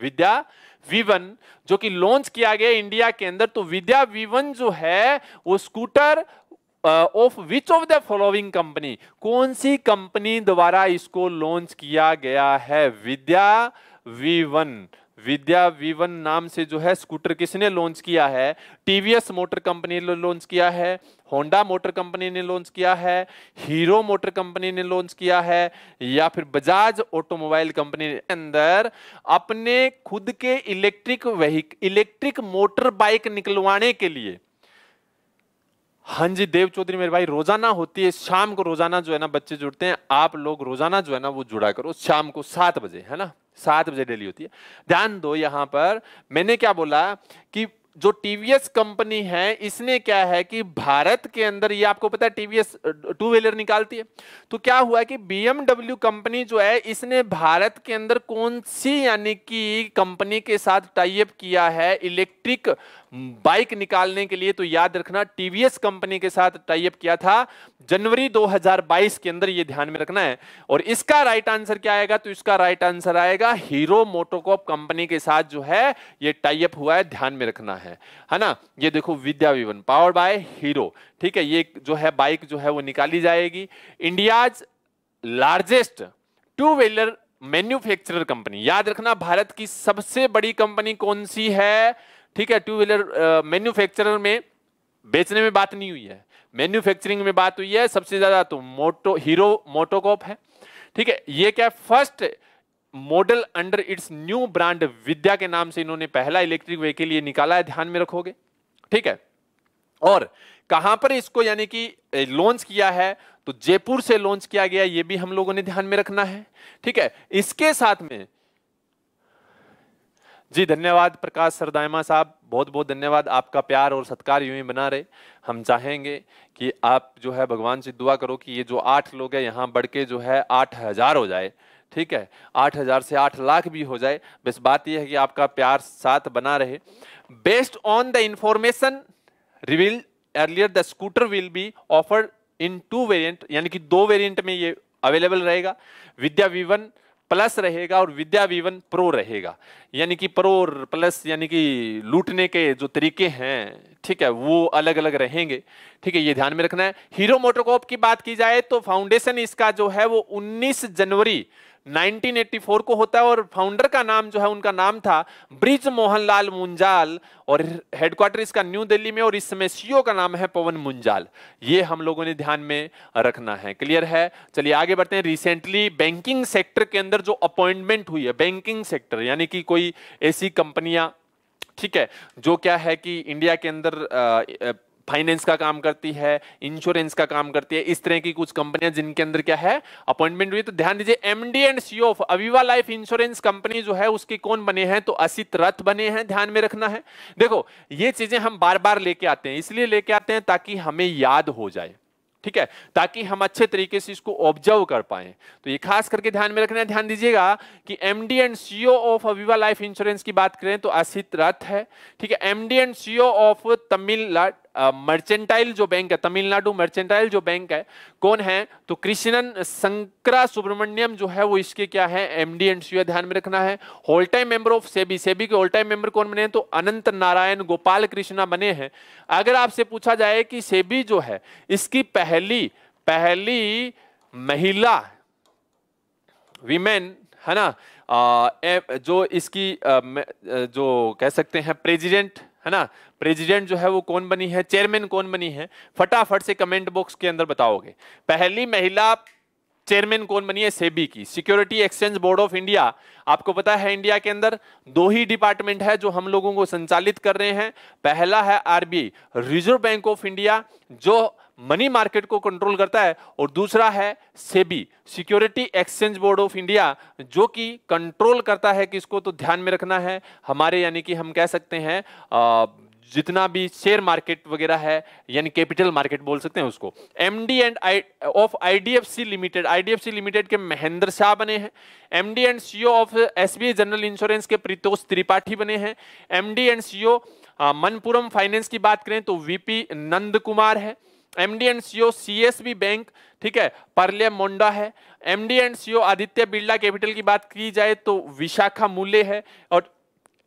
विद्या विवन जो कि लॉन्च किया गया इंडिया के अंदर तो विद्या विवन जो है वो scooter of which of the following company कौन सी कंपनी द्वारा इसको लॉन्च किया गया है विद्या विवन विद्या विवन नाम से जो है स्कूटर किसने लॉन्च किया है टीवीएस मोटर कंपनी ने लॉन्च किया है होंडा मोटर कंपनी ने लॉन्च किया है हीरो मोटर कंपनी ने लॉन्च किया है या फिर बजाज ऑटोमोबाइल कंपनी अंदर अपने खुद के electric vehicle electric motor bike निकलवाने के लिए हाँ जी देव चौधरी मेरे भाई रोजाना होती है शाम को रोजाना जो है ना बच्चे जुड़ते हैं आप लोग रोजाना जो है ना वो जुड़ा करो शाम को सात बजे है ना सात बजे डेली होती है ध्यान दो यहां पर मैंने क्या बोला कि जो टीवीएस कंपनी है इसने क्या है कि भारत के अंदर ये आपको पता है टीवीएस टू व्हीलर निकालती है तो क्या हुआ कि बीएमडब्ल्यू कंपनी जो है इसने भारत के अंदर कौन सी यानी कि कंपनी के साथ टाइप किया है इलेक्ट्रिक बाइक निकालने के लिए तो याद रखना टीवीएस कंपनी के साथ टाइप किया था जनवरी 2022 के अंदर ये ध्यान में रखना है और इसका राइट आंसर क्या आएगा तो इसका राइट आंसर आएगा हीरो मोटोकॉप कंपनी के साथ जो है ये टाइप हुआ है ध्यान में रखना है है ना ये देखो Vida V one power by Hero ठीक है ये जो है बाइक जो है वो निकाली जाएगी India's largest two wheeler manufacturer company याद रखना भारत की सबसे बड़ी कंपनी कौन सी है ठीक है टू व्हीलर मैन्युफैक्चरर में बेचने में बात नहीं हुई है मैन्युफैक्चरिंग में बात हुई है सबसे ज्यादा तो मोटो हीरो मोटोकॉप है ठीक है ये क्या है first model under its new brand Vida के नाम से इन्होंने पहला इलेक्ट्रिक व्हीकल ये निकाला है ध्यान में रखोगे ठीक है और कहां पर इसको यानी कि लॉन्च किया है तो जयपुर से लॉन्च किया गया ये भी हम लोगों ने ध्यान में रखना है ठीक है इसके साथ में जी धन्यवाद प्रकाश सरदायमा साहब बहुत बहुत धन्यवाद आपका प्यार और सत्कार यूं ही बना रहे हम चाहेंगे कि आप जो है भगवान से दुआ करो कि ये जो आठ लोग हैं यहाँ बढ़ के जो है आठ हज़ार हो जाए ठीक है आठ हज़ार से आठ लाख भी हो जाए बस बात यह है कि आपका प्यार साथ बना रहे based on the information reveal earlier the scooter will be offered in two variant यानी कि दो वेरियंट में ये अवेलेबल रहेगा विद्या विवन प्लस रहेगा और विद्या विवन प्रो रहेगा यानी कि प्रो और प्लस यानी कि लूटने के जो तरीके हैं ठीक है वो अलग अलग रहेंगे ठीक है ये ध्यान में रखना है हीरो मोटोकॉप की बात की जाए तो फाउंडेशन इसका जो है वो 19 जनवरी 1984 को होता है और फाउंडर का नाम जो है उनका नाम था ब्रिज मोहनलाल मुंजाल और हेडक्वार्टर इसका न्यू दिल्ली में और इस समय सीओ का नाम है पवन मुंजाल ये हम लोगों ने ध्यान में रखना है क्लियर है चलिए आगे बढ़ते हैं रिसेंटली बैंकिंग सेक्टर के अंदर जो अपॉइंटमेंट हुई है बैंकिंग सेक्टर यानी कि कोई ऐसी कंपनियां ठीक है जो क्या है कि इंडिया के अंदर फाइनेंस का काम करती है इंश्योरेंस का काम करती है इस तरह की कुछ कंपनियां जिनके अंदर क्या है अपॉइंटमेंट हुई तो ध्यान दीजिए MD and CEO of Aviva life insurance company जो है उसके कौन बने हैं तो असित रथ बने हैं ध्यान में रखना है देखो ये चीजें हम बार बार लेके आते हैं इसलिए लेके आते हैं ताकि हमें याद हो जाए ठीक है ताकि हम अच्छे तरीके से इसको ऑब्जर्व कर पाए तो ये खास करके ध्यान में रखना ध्यान दीजिएगा कि MD and CEO of Aviva life insurance की बात करें तो असित रथ है ठीक है MD and CEO of Tamil mercantile जो बैंक है तमिलनाडु मर्चेंटाइल जो बैंक है कौन है तो कृष्णन संक्रा सुब्रमण्यम जो है वो इसके क्या है एमडी एंड सीओ ध्यान में रखना है whole time member of SEBI SEBI के होल टाइम मेंबर कौन बने हैं तो अनंत नारायण गोपाल कृष्णा बने हैं अगर आपसे पूछा जाए कि सेबी जो है इसकी पहली पहली महिला विमेन है ना आ, जो इसकी आ, जो कह सकते हैं प्रेसिडेंट है ना प्रेसिडेंट जो है वो कौन बनी है चेयरमैन कौन बनी है फटाफट से कमेंट बॉक्स के अंदर बताओगे पहली महिला चेयरमैन कौन बनी है सेबी की security exchange board of India आपको पता है इंडिया के अंदर दो ही डिपार्टमेंट है जो हम लोगों को संचालित कर रहे हैं पहला है RBI reserve bank of India जो मनी मार्केट को कंट्रोल करता है और दूसरा है SEBI security exchange board of India जो कि कंट्रोल करता है किसको तो ध्यान में रखना है हमारे यानी कि हम कह सकते हैं जितना भी शेयर मार्केट वगैरह है यानी कैपिटल मार्केट बोल सकते हैं उसको MD and of IDFC limited IDFC limited के महेंद्र शाह बने हैं MD and CEO of SBI general insurance के प्रीतोष त्रिपाठी बने हैं MD and CEO Manappuram finance की बात करें तो वीपी नंद कुमार है MD and CEO CSB bank ठीक है परले मोंडा है MD and CEO Aditya Birla capital की बात की जाए तो विशाखा मूल्य है और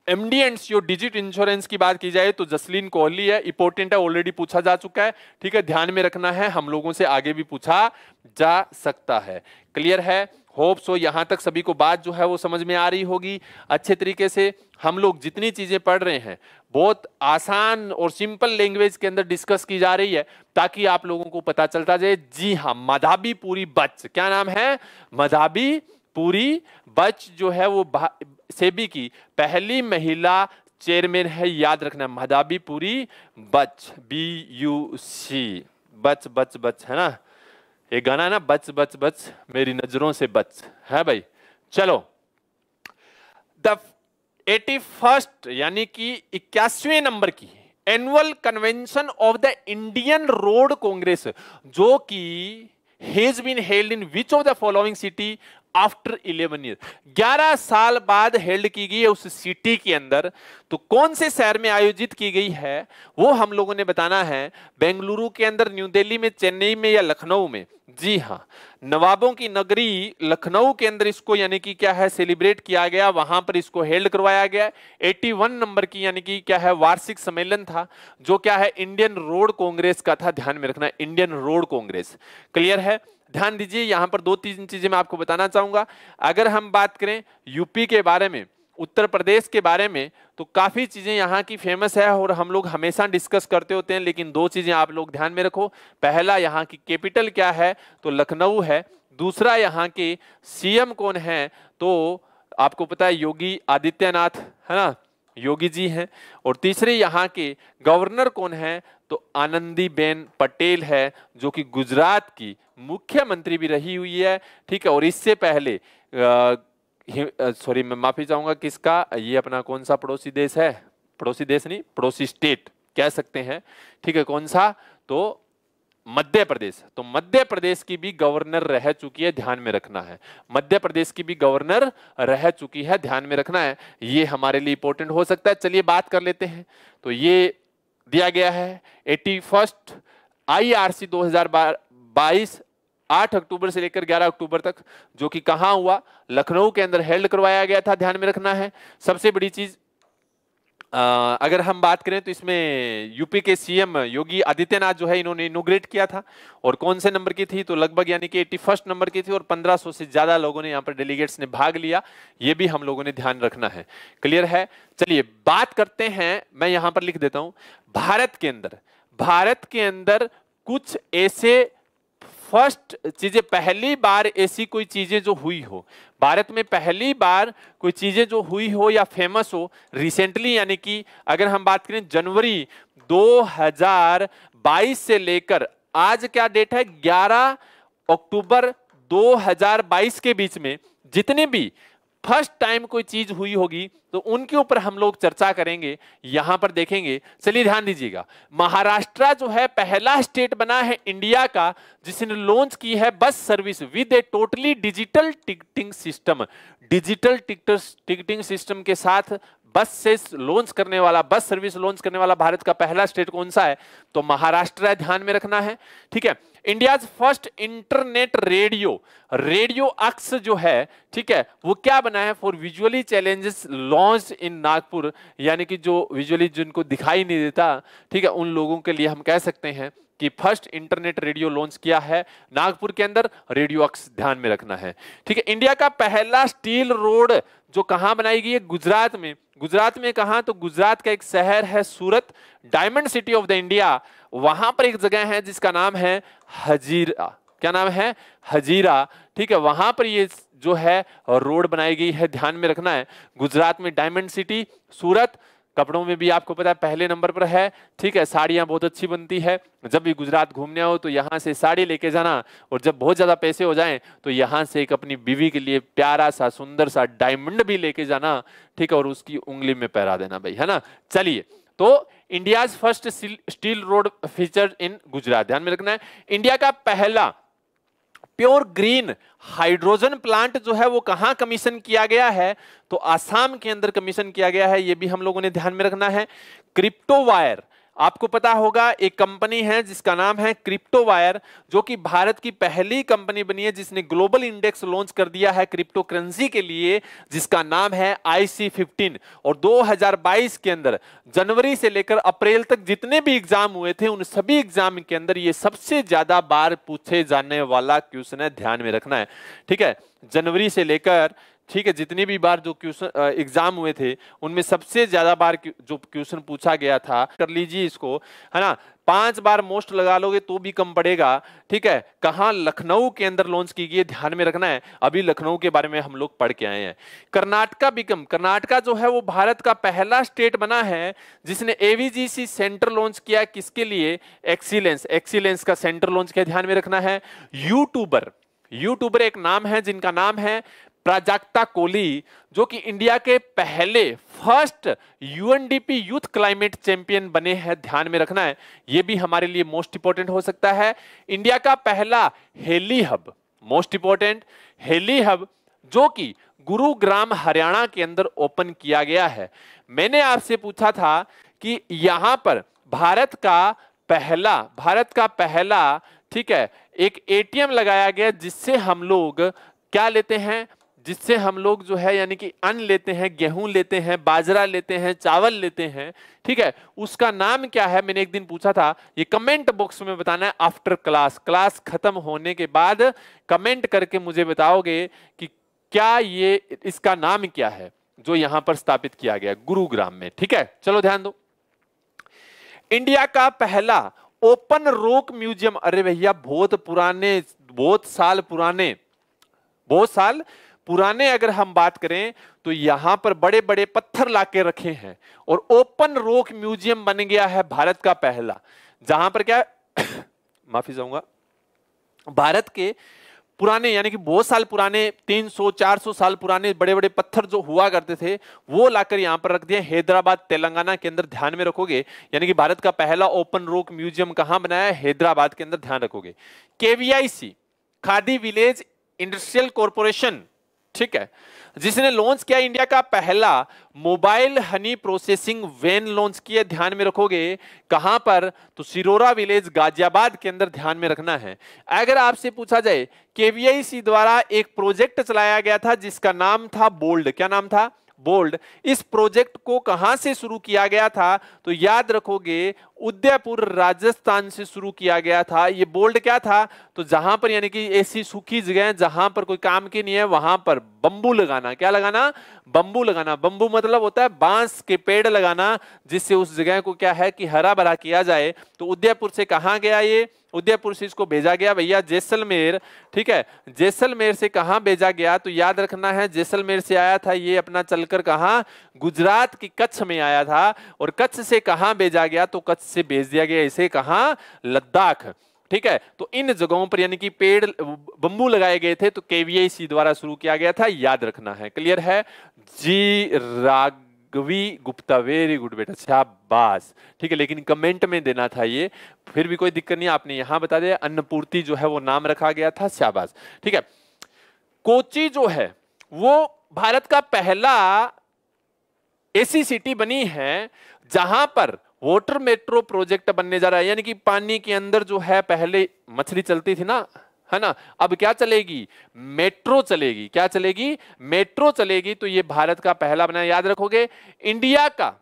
MD and CEO digit insurance की बात की जाए तो जसलीन कोहली है इंपोर्टेंट है ऑलरेडी पूछा जा चुका है ठीक है ध्यान में रखना है हम लोगों से आगे भी पूछा जा सकता है क्लियर है होप सो यहाँ तक सभी को बात जो है वो समझ में आ रही होगी अच्छे तरीके से हम लोग जितनी चीज़ें पढ़ रहे हैं बहुत आसान और सिंपल लैंग्वेज के अंदर डिस्कस की जा रही है ताकि आप लोगों को पता चलता जाए जी हाँ मधाबी पूरी बच क्या नाम है मधाबी पूरी बच जो है वो सेबी की पहली महिला चेयरमैन है याद रखना मधाबी पूरी बच बी यू सी बच बच बच है ना ये गाना ना बच बच बच मेरी नजरों से बच है भाई चलो द एटी फर्स्ट यानी कि इक्यासवें नंबर की annual convention of the Indian road congress जो कि has been held in which of the following city after eleven year ग्यारह साल बाद हेल्ड की गई है उस सिटी के अंदर तो कौन से शहर में आयोजित की गई है वो हम लोगों ने बताना है बेंगलुरु के अंदर न्यू दिल्ली में चेन्नई में या लखनऊ में जी हाँ नवाबों की नगरी लखनऊ के अंदर इसको यानी कि क्या है सेलिब्रेट किया गया वहां पर इसको हेल्ड करवाया गया 81 नंबर की यानी कि क्या है वार्षिक सम्मेलन था जो क्या है इंडियन रोड कांग्रेस का था ध्यान में रखना इंडियन रोड कांग्रेस क्लियर है ध्यान दीजिए यहाँ पर दो तीन चीज़ें मैं आपको बताना चाहूंगा अगर हम बात करें यूपी के बारे में उत्तर प्रदेश के बारे में तो काफ़ी चीज़ें यहाँ की फेमस है और हम लोग हमेशा डिस्कस करते होते हैं लेकिन दो चीज़ें आप लोग ध्यान में रखो पहला यहाँ की कैपिटल क्या है तो लखनऊ है दूसरा यहाँ के सीएम कौन है तो आपको पता है योगी आदित्यनाथ है ना योगी जी हैं और तीसरे यहाँ के गवर्नर कौन है तो आनंदीबेन पटेल है जो कि गुजरात की मुख्यमंत्री भी रही हुई है ठीक है और इससे पहले सॉरी मैं माफी चाहूंगा किसका ये अपना कौन सा पड़ोसी देश है पड़ोसी देश नहीं पड़ोसी स्टेट कह सकते हैं ठीक है कौन सा तो मध्य प्रदेश तो मध्य प्रदेश की भी गवर्नर रह चुकी है ध्यान में रखना है मध्य प्रदेश की भी गवर्नर रह चुकी है ध्यान में रखना है ये हमारे लिए इंपोर्टेंट हो सकता है चलिए बात कर लेते हैं तो ये दिया गया है eighty first I R C दो हजार बाईस आठ अक्टूबर से लेकर ग्यारह अक्टूबर तक जो कि कहाँ हुआ लखनऊ के अंदर हेल्ड करवाया गया था ध्यान में रखना है सबसे बड़ी चीज अगर हम बात करें तो इसमें यूपी के सीएम योगी आदित्यनाथ जो है इन्होंने इनोग्रेट किया था और कौन से नंबर की थी तो लगभग यानी कि एट्टी फर्स्ट नंबर की थी और 1500 से ज़्यादा लोगों ने यहाँ पर डेलीगेट्स ने भाग लिया ये भी हम लोगों ने ध्यान रखना है क्लियर है चलिए बात करते हैं मैं यहाँ पर लिख देता हूँ भारत के अंदर भारत के अंदर कुछ ऐसे फर्स्ट चीज़ें पहली बार ऐसी कोई चीज़ें जो हुई हो भारत में पहली बार कोई चीज़ें जो हुई हो या फेमस हो रिसेंटली यानी कि अगर हम बात करें जनवरी 2022 से लेकर आज क्या डेट है 11 अक्टूबर 2022 के बीच में जितने भी फर्स्ट टाइम कोई चीज हुई होगी तो उनके ऊपर हम लोग चर्चा करेंगे यहां पर देखेंगे चलिए ध्यान दीजिएगा महाराष्ट्र जो है पहला स्टेट बना है इंडिया का जिसने लॉन्च की है bus service with a totally digital ticketing system digital ticketing system के साथ बस से लॉन्च करने वाला बस सर्विस लॉन्च करने वाला भारत का पहला स्टेट कौन सा है तो महाराष्ट्र है ध्यान में रखना है ठीक है India first internet radio radio Aksh जो है ठीक है वो क्या बना है for visually challenges launch in Nagpur यानी कि जो विजुअली जिनको दिखाई नहीं देता ठीक है उन लोगों के लिए हम कह सकते हैं कि फर्स्ट इंटरनेट रेडियो लॉन्च किया है नागपुर के अंदर रेडियो अक्स ध्यान में रखना है ठीक है इंडिया का पहला स्टील रोड जो कहां बनाई गई है गुजरात में गुजरात में कहा तो गुजरात का एक शहर है Surat diamond city of the India वहां पर एक जगह है जिसका नाम है हजीरा क्या नाम है हजीरा ठीक है वहां पर ये जो है रोड बनाई गई है ध्यान में रखना है गुजरात में डायमंड सिटी सूरत कपड़ों में भी आपको पता है पहले नंबर पर है ठीक है साड़ियाँ बहुत अच्छी बनती है जब भी गुजरात घूमने हो तो यहाँ से साड़ी लेके जाना और जब बहुत ज़्यादा पैसे हो जाएं तो यहाँ से एक अपनी बीवी के लिए प्यारा सा सुंदर सा डायमंड भी लेके जाना ठीक है और उसकी उंगली में पहरा देना भाई है ना चलिए तो India's first steel road feature in Gujarat ध्यान में रखना है इंडिया का पहला प्योर ग्रीन हाइड्रोजन प्लांट जो है वो कहां कमीशन किया गया है तो आसाम के अंदर कमीशन किया गया है ये भी हम लोगों ने ध्यान में रखना है क्रिप्टो वायर आपको पता होगा एक कंपनी है जिसका नाम है क्रिप्टो वायर जो कि भारत की पहली कंपनी बनी है जिसने ग्लोबल इंडेक्स लॉन्च कर दिया है क्रिप्टो करेंसी के लिए जिसका नाम है आईसी फिफ्टीन और 2022 के अंदर जनवरी से लेकर अप्रैल तक जितने भी एग्जाम हुए थे उन सभी एग्जाम के अंदर ये सबसे ज्यादा बार पूछे जाने वाला क्वेश्चन है ध्यान में रखना है ठीक है जनवरी से लेकर ठीक है जितनी भी बार जो क्वेश्चन एग्जाम हुए थे उनमें सबसे ज्यादा बार जो क्वेश्चन पूछा गया था कर लीजिए इसको है ना पांच बार मोस्ट लगा लोगे तो भी कम पड़ेगा ठीक है कहाँ लखनऊ के अंदर लॉन्च की गई ध्यान में रखना है अभी लखनऊ के बारे में हम लोग पढ़ के आए हैं कर्नाटका बिकम कर्नाटका जो है वो भारत का पहला स्टेट बना है जिसने एवीजीसी सेंटर लॉन्च किया किसके लिए एक्सीलेंस एक्सीलेंस का सेंटर लॉन्च किया ध्यान में रखना है यूट्यूबर यूट्यूबर एक नाम है जिनका नाम है प्राजक्ता कोहली जो कि इंडिया के पहले first UNDP youth climate champion बने हैं ध्यान में रखना है यह भी हमारे लिए मोस्ट इंपोर्टेंट हो सकता है इंडिया का पहला heli hub most important heli hub जो कि गुरुग्राम हरियाणा के अंदर ओपन किया गया है मैंने आपसे पूछा था कि यहां पर भारत का पहला भारत का पहला ठीक है एक एटीएम लगाया गया जिससे हम लोग क्या लेते हैं जिससे हम लोग जो है यानी कि अन्न लेते हैं गेहूं लेते हैं बाजरा लेते हैं चावल लेते हैं ठीक है उसका नाम क्या है मैंने एक दिन पूछा था ये कमेंट बॉक्स में बताना है आफ्टर क्लास क्लास खत्म होने के बाद कमेंट करके मुझे बताओगे कि क्या ये इसका नाम क्या है जो यहां पर स्थापित किया गया गुरुग्राम में ठीक है चलो ध्यान दो इंडिया का पहला ओपन रोक म्यूजियम अरे भैया बहुत पुराने बहुत साल पुराने बहुत साल पुराने अगर हम बात करें तो यहां पर बड़े बड़े पत्थर लाके रखे हैं और ओपन रोक म्यूजियम बन गया है भारत का पहला जहां पर क्या माफी जाऊंगा भारत के पुराने यानी कि बहुत साल पुराने 300 400 साल पुराने बड़े बड़े पत्थर जो हुआ करते थे वो लाकर यहाँ पर रख दिए हैदराबाद तेलंगाना के अंदर ध्यान में रखोगे यानी कि भारत का पहला ओपन रोक म्यूजियम कहाँ बनाया हैदराबाद के अंदर ध्यान रखोगे KVIC Khadi village industrial corporation ठीक है जिसने लॉन्च किया इंडिया का पहला mobile honey processing van launch किया ध्यान में रखोगे कहां पर तो सिरोरा विलेज गाजियाबाद के अंदर ध्यान में रखना है अगर आपसे पूछा जाए केवीआईसी द्वारा एक प्रोजेक्ट चलाया गया था जिसका नाम था बोल्ड क्या नाम था बोल्ड इस प्रोजेक्ट को कहां से शुरू किया गया था तो याद रखोगे उदयपुर राजस्थान से शुरू किया गया था ये बोल्ड क्या था तो जहां पर यानी कि ऐसी सूखी जगह जहां पर कोई काम की नहीं है वहां पर बंबू लगाना क्या लगाना बंबू लगाना बंबू मतलब होता है बांस के पेड़ लगाना जिससे उस जगह को क्या है कि हरा भरा किया जाए तो उदयपुर से कहाँ गया ये उदयपुर से इसको भेजा गया भैया जैसलमेर ठीक है जैसलमेर से कहाँ भेजा गया तो याद रखना है जैसलमेर से आया था ये अपना चलकर कहाँ गुजरात की कच्छ में आया था और कच्छ से कहाँ भेजा गया तो कच्छ से भेज दिया गया इसे कहाँ लद्दाख ठीक है तो इन जगहों पर यानी कि पेड़ बंबू लगाए गए थे तो केवीआईसी द्वारा शुरू किया गया था याद रखना है क्लियर है जी रागवी गुप्ता वेरी गुड बेटा शाबाश ठीक है लेकिन कमेंट में देना था ये फिर भी कोई दिक्कत नहीं आपने यहां बता दिया अन्नपूर्ति जो है वो नाम रखा गया था शाबाश ठीक है कोची जो है वो भारत का पहला ऐसी सिटी बनी है जहां पर वाटर मेट्रो प्रोजेक्ट बनने जा रहा है यानी कि पानी के अंदर जो है पहले मछली चलती थी ना है ना अब क्या चलेगी मेट्रो चलेगी क्या चलेगी मेट्रो चलेगी तो ये भारत का पहला बना याद रखोगे इंडिया का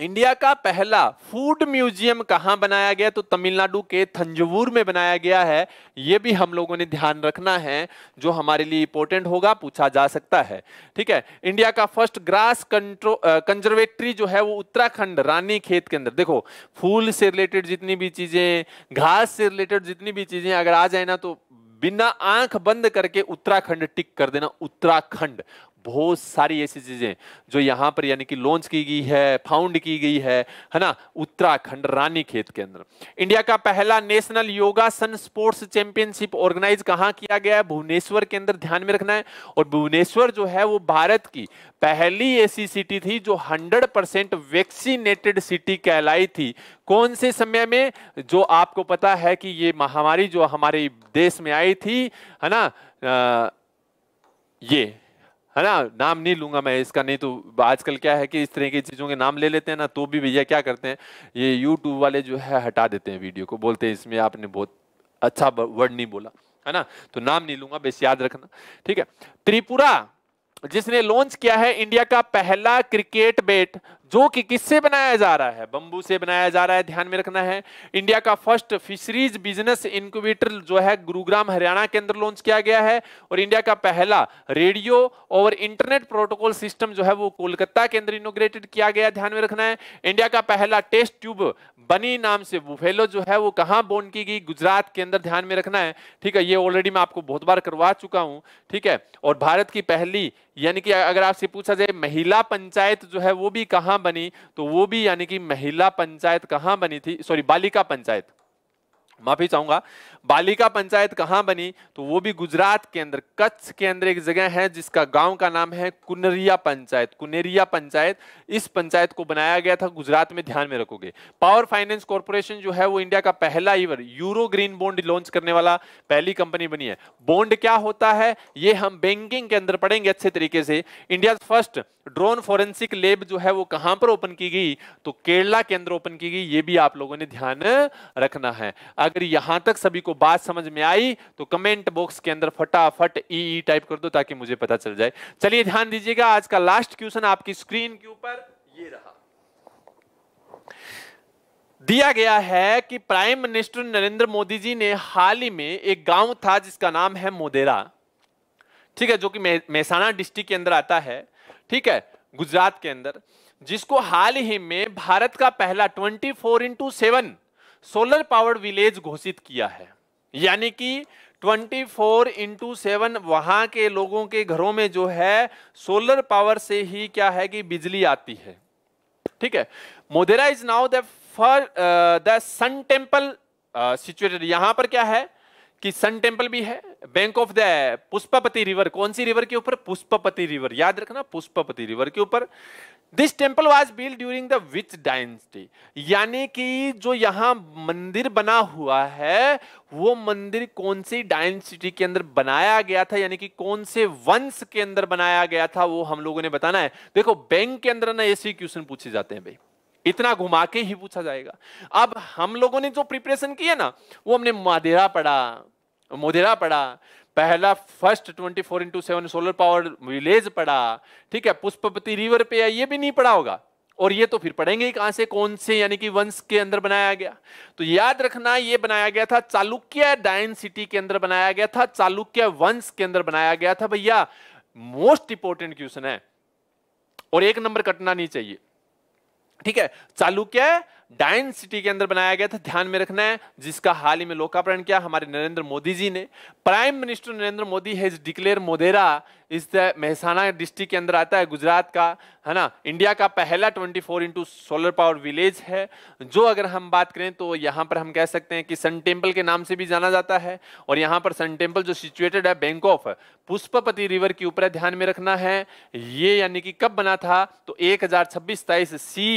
इंडिया का पहला फूड म्यूजियम कहाँ बनाया गया तो तमिलनाडु के थंजवूर में बनाया गया है ये भी हम लोगों ने ध्यान रखना है जो हमारे लिए इंपॉर्टेंट होगा पूछा जा सकता है ठीक है इंडिया का फर्स्ट ग्रास कंट्रो कंजर्वेटरी जो है वो उत्तराखंड रानी खेत के अंदर देखो फूल से रिलेटेड जितनी भी चीजें घास से रिलेटेड जितनी भी चीजें अगर आ जाए ना तो बिना आंख बंद करके उत्तराखंड टिक कर देना उत्तराखंड बहुत सारी ऐसी चीज़ें जो यहाँ पर यानी कि लॉन्च की गई है फाउंड की गई है है ना उत्तराखंड रानी खेत के अंदर इंडिया का पहला national yogasana sports championship organise कहाँ किया गया है भुवनेश्वर के अंदर ध्यान में रखना है और भुवनेश्वर जो है वो भारत की पहली ऐसी सिटी थी जो हंड्रेड वैक्सीनेटेड सिटी कहलाई थी कौन से समय में जो आपको पता है कि ये महामारी जो हमारे देश में आई थी है ना आ, ये है ना नाम नहीं लूंगा मैं इसका नहीं तो आजकल क्या है कि इस तरह की चीज़ों के नाम ले लेते हैं ना तो भी भैया क्या करते हैं ये यूट्यूब वाले जो है हटा देते हैं वीडियो को बोलते हैं इसमें आपने बहुत अच्छा वर्ड नहीं बोला है ना तो नाम नहीं लूंगा बस याद रखना ठीक है त्रिपुरा जिसने लॉन्च किया है इंडिया का पहला क्रिकेट बेट जो कि किससे बनाया जा रहा है बंबू से बनाया जा रहा है ध्यान में रखना है इंडिया का फर्स्ट फिशरीज बिजनेस इंक्यूबेटर जो है गुरुग्राम हरियाणा के अंदर लॉन्च किया गया है और इंडिया का पहला रेडियो और इंटरनेट प्रोटोकॉल सिस्टम जो है वो कोलकाता के अंदर इनोग्रेटेड किया गया ध्यान में रखना है इंडिया का पहला टेस्ट ट्यूब बनी नाम से फेलो जो है वो कहाँ बोन की गई गुजरात के अंदर ध्यान में रखना है ठीक है ये ऑलरेडी मैं आपको बहुत बार करवा चुका हूँ ठीक है और भारत की पहली यानी कि अगर आपसे पूछा जाए महिला पंचायत जो है वो भी कहाँ बनी तो वो भी यानी कि महिला पंचायत कहाँ बनी थी सॉरी बालिका पंचायत माफी चाहूंगा बालिका पंचायत कहाँ बनी तो वो भी गुजरात के अंदर कच्छ के अंदर एक जगह है जिसका गांव का नाम है कुनरिया पंचायत कुनेरिया पंचायत इस पंचायत को बनाया गया था गुजरात में ध्यान में रखोगे पावर फाइनेंस कॉरपोरेशन जो है वो इंडिया का पहला ever euro green bond launch करने वाला पहली कंपनी बनी है बॉन्ड क्या होता है ये हम बैंकिंग के अंदर पढ़ेंगे अच्छे तरीके से India first drone forensic lab जो है वो कहां पर ओपन की गई तो केरला के अंदर ओपन की गई ये भी आप लोगों ने ध्यान रखना है अगर यहां तक सभी को बात समझ में आई तो कमेंट बॉक्स के अंदर फटाफट ई ई टाइप कर दो ताकि मुझे पता चल जाए चलिए ध्यान दीजिएगा आज का लास्ट क्वेश्चन आपकी स्क्रीन के ऊपर ये रहा दिया गया है कि प्राइम मिनिस्टर नरेंद्र मोदी जी ने हाल ही में एक गांव था जिसका नाम है मोदेरा ठीक है जो कि मेहसाना डिस्ट्रिक्ट के अंदर आता है ठीक है गुजरात के अंदर जिसको हाल ही में भारत का पहला 24 four into seven solar power village घोषित किया है यानी कि 24 फोर इंटू सेवन वहाँ के लोगों के घरों में जो है सोलर पावर से ही क्या है कि बिजली आती है ठीक है Modhera is now the for the sun temple situated यहाँ पर क्या है कि सन टेम्पल भी है bank of the Pushpapati river कौन सी रिवर के ऊपर पुष्पपति रिवर याद रखना पुष्पपति रिवर के ऊपर this temple was build during the which dynasty यानी कि जो यहाँ मंदिर बना हुआ है वो मंदिर कौन सी डायनेस्टी के अंदर बनाया गया था यानी कि कौन से वंश के अंदर बनाया गया था वो हम लोगों ने बताना है देखो बैंक के अंदर ना ऐसे क्वेश्चन पूछे जाते हैं भाई इतना घुमा के ही पूछा जाएगा अब हम लोगों ने जो प्रिपरेशन किया ना वो हमने मादेरा पढ़ा मोदेरा पढ़ा पहला first twenty four into seven solar power village पड़ा ठीक है पुष्पपति रिवर पे है ये भी नहीं पड़ा होगा और ये तो फिर पढ़ेंगे ही कहां से कौन से यानी कि वंश के अंदर बनाया गया तो याद रखना ये बनाया गया था चालुक्य डायन सिटी के अंदर बनाया गया था चालुक्य वंश के अंदर बनाया गया था भैया मोस्ट इंपोर्टेंट क्वेश्चन है और एक नंबर कटना नहीं चाहिए ठीक है चालुक्य डायन सिटी के अंदर बनाया गया था ध्यान में रखना है जिसका हाल ही में लोकार्पण किया हमारे नरेंद्र मोदी जी ने prime minister Narendra Modi has declare Modhera is Mehsana district के अंदर आता है गुजरात का है ना इंडिया का पहला 24 four into solar power village है जो अगर हम बात करें तो यहाँ पर हम कह सकते हैं कि सन टेम्पल के नाम से भी जाना जाता है और यहाँ पर सन टेम्पल जो सिचुएटेड है बैंक ऑफ पुष्पपति रिवर के ऊपर ध्यान में रखना है ये यानी कि कब बना था तो एक हजार C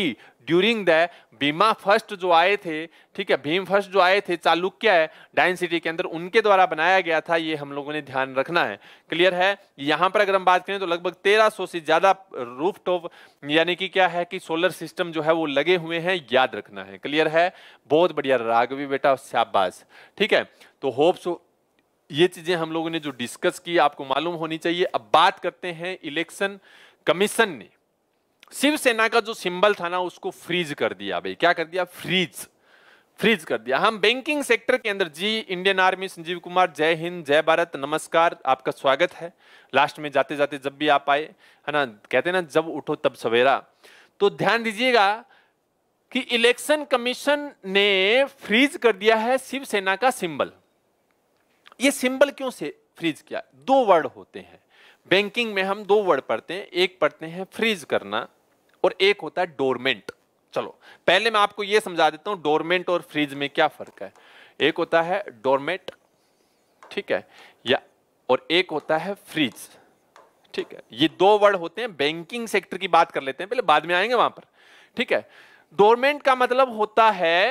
during the Bhima first जो आए थे ठीक है भीम फर्स्ट जो आए थे चालुक्य है डाइन सिटी के अंदर उनके द्वारा बनाया गया था ये हम लोगों ने ध्यान रखना है क्लियर है यहाँ यहाँ पर अगर हम बात करें तो लगभग 1300 से ज्यादा रूफ टॉप यानी कि क्या है कि सोलर सिस्टम जो है वो लगे हुए हैं याद रखना है क्लियर है बहुत बढ़िया राघवी बेटा शाबाश ठीक है तो होप्स ये चीजें हम लोगों ने जो डिस्कस की आपको मालूम होनी चाहिए अब बात करते हैं इलेक्शन कमीशन ने शिवसेना का जो सिंबल था ना उसको फ्रीज कर दिया भाई क्या कर दिया फ्रीज फ्रीज कर दिया हम बैंकिंग सेक्टर के अंदर जी इंडियन आर्मी संजीव कुमार जय हिंद जय भारत नमस्कार आपका स्वागत है लास्ट में जाते जाते जब भी आप आए है ना कहते ना जब उठो तब सवेरा तो ध्यान दीजिएगा कि इलेक्शन कमीशन ने फ्रीज कर दिया है शिवसेना का सिंबल ये सिंबल क्यों से फ्रीज किया दो वर्ड होते हैं बैंकिंग में हम दो वर्ड पढ़ते हैं एक पढ़ते हैं फ्रीज करना और एक होता है डोरमेंट चलो पहले मैं आपको यह समझा देता हूं डोरमेंट और फ्रिज में क्या फर्क है एक होता है डोरमेट ठीक है या और एक होता है फ्रिज ठीक है ये दो वर्ड होते हैं बैंकिंग सेक्टर की बात कर लेते हैं पहले बाद में आएंगे वहां पर ठीक है डोरमेंट का मतलब होता है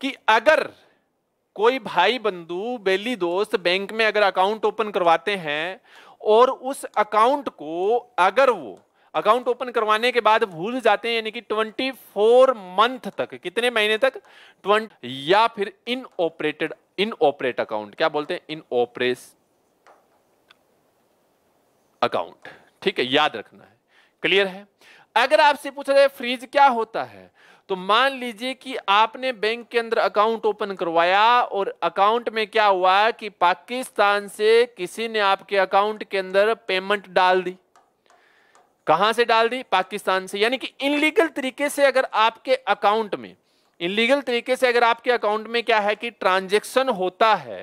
कि अगर कोई भाई बंधु बेली दोस्त बैंक में अगर अकाउंट ओपन करवाते हैं और उस अकाउंट को अगर वो अकाउंट ओपन करवाने के बाद भूल जाते हैं यानी कि ट्वेंटी फोर मंथ तक कितने महीने तक ट्वेंट या फिर in operated in operate account क्या बोलते हैं इन ऑपरेस अकाउंट ठीक है याद रखना है क्लियर है अगर आपसे पूछा जाए फ्रीज क्या होता है तो मान लीजिए कि आपने बैंक के अंदर अकाउंट ओपन करवाया और अकाउंट में क्या हुआ कि पाकिस्तान से किसी ने आपके अकाउंट के अंदर पेमेंट डाल दी कहां से डाल दी पाकिस्तान से यानी कि इनलीगल तरीके से अगर आपके अकाउंट में इनलीगल तरीके से अगर आपके अकाउंट में क्या है कि ट्रांजेक्शन होता है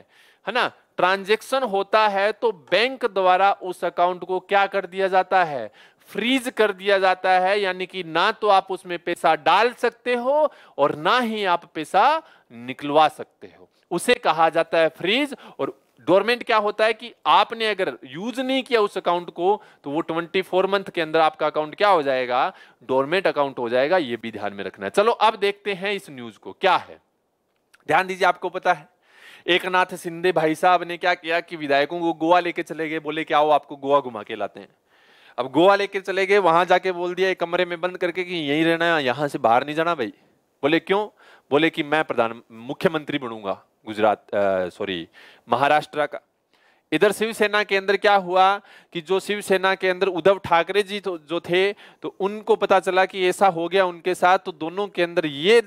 है ना ट्रांजेक्शन होता है तो बैंक द्वारा उस अकाउंट को क्या कर दिया जाता है फ्रीज कर दिया जाता है यानी कि ना तो आप उसमें पैसा डाल सकते हो और ना ही आप पैसा निकलवा सकते हो उसे कहा जाता है फ्रीज और गवर्नमेंट क्या होता है कि आपने अगर यूज नहीं किया उस अकाउंट को तो वो 24 मंथ के अंदर आपका अकाउंट क्या हो जाएगा डोरमेंट अकाउंट हो जाएगा ये भी ध्यान में रखना है चलो अब देखते हैं इस न्यूज को क्या है ध्यान दीजिए आपको पता है एक नाथ सिंधे भाई साहब ने क्या किया कि विधायकों को गोवा लेके चले गए बोले कि आओ आपको गोवा घुमा के लाते हैं अब गोवा लेके चले गए वहां जाके बोल दिया एक कमरे में बंद करके कि यही रहना है यहां से बाहर नहीं जाना भाई बोले क्यों बोले कि मैं प्रधान मुख्यमंत्री बनूंगा गुजरात सॉरी महाराष्ट्र का इधर शिवसेना के अंदर क्या हुआ कि जो शिवसेना के अंदर उद्धव ठाकरे जी तो, जो थे तो उनको पता चला कि ऐसा हो गया उनके साथ तो दोनों के अंदर ये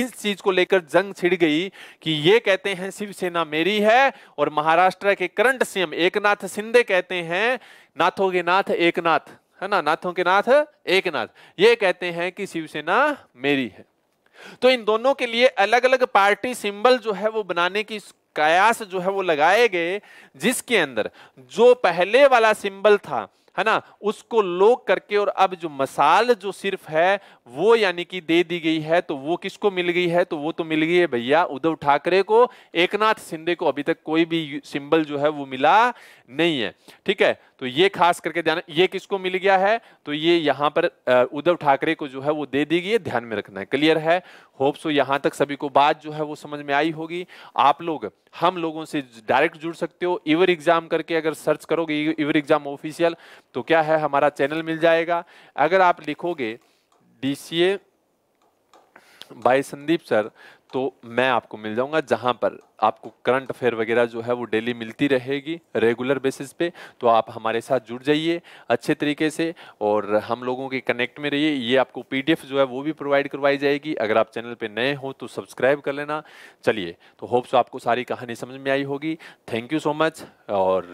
इस चीज को लेकर जंग छिड़ गई कि ये कहते हैं शिवसेना मेरी है और महाराष्ट्र के करंट सीएम एकनाथ शिंदे कहते हैं नाथों के नाथ एकनाथ है ना नाथों के नाथ एकनाथ ये कहते हैं कि शिवसेना मेरी है तो इन दोनों के लिए अलग अलग पार्टी सिंबल जो है वो बनाने की कयास जो है वो लगाए गए जिसके अंदर जो पहले वाला सिंबल था है ना उसको लोक करके और अब जो मसाल जो सिर्फ है वो यानी कि दे दी गई है तो वो किसको मिल गई है तो वो तो मिल गई है भैया उद्धव ठाकरे को एकनाथ शिंदे को अभी तक कोई भी सिंबल जो है वो मिला नहीं है ठीक है तो ये खास करके ध्यान ये किसको मिल गया है तो ये यहाँ पर उद्धव ठाकरे को जो है वो दे दी गई है ध्यान में रखना है क्लियर है होप सो यहाँ तक सभी को बात जो है वो समझ में आई होगी आप लोग हम लोगों से डायरेक्ट जुड़ सकते हो इवर एग्जाम करके अगर सर्च करोगे इवर एग्जाम ऑफिशियल तो क्या है हमारा चैनल मिल जाएगा अगर आप लिखोगे D A by Sandeep sir तो मैं आपको मिल जाऊंगा जहां पर आपको करंट अफेयर वगैरह जो है वो डेली मिलती रहेगी रेगुलर बेसिस पे तो आप हमारे साथ जुड़ जाइए अच्छे तरीके से और हम लोगों के कनेक्ट में रहिए ये आपको पीडीएफ जो है वो भी प्रोवाइड करवाई जाएगी अगर आप चैनल पे नए हो तो सब्सक्राइब कर लेना चलिए तो होप्स आपको सारी कहानी समझ में आई होगी थैंक यू सो मच और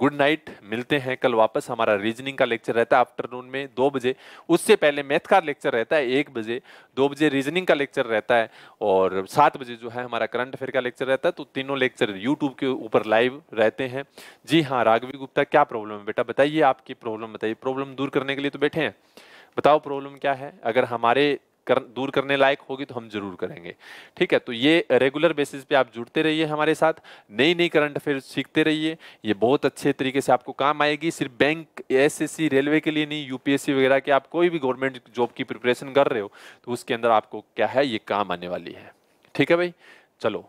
गुड नाइट मिलते हैं कल वापस हमारा रीजनिंग का लेक्चर रहता है आफ्टरनून में दो बजे उससे पहले मैथ का लेक्चर रहता है एक बजे दो बजे रीजनिंग का लेक्चर रहता है और सात बजे जो है हमारा करंट अफेयर का लेक्चर रहता है रहता है तो तीनों लेक्चर यूट्यूब के ऊपर लाइव रहते हैं जी हाँ राघवी गुप्ता क्या प्रॉब्लम है बेटा बताइए आपकी प्रॉब्लम बताइए प्रॉब्लम दूर करने के लिए तो बैठे हैं बताओ प्रॉब्लम क्या है अगर हमारे कर, दूर करने लायक होगी तो हम जरूर करेंगे ठीक है तो ये रेगुलर बेसिस पे आप जुड़ते रहिए हमारे साथ नई नई करंट अफेयर सीखते रहिए ये बहुत अच्छे तरीके से आपको काम आएगी सिर्फ बैंक एसएससी रेलवे के लिए नहीं यूपीएससी वगैरह के आप कोई भी गवर्नमेंट जॉब की प्रिपरेशन कर रहे हो तो उसके अंदर आपको क्या है ये काम आने वाली है ठीक है भाई चलो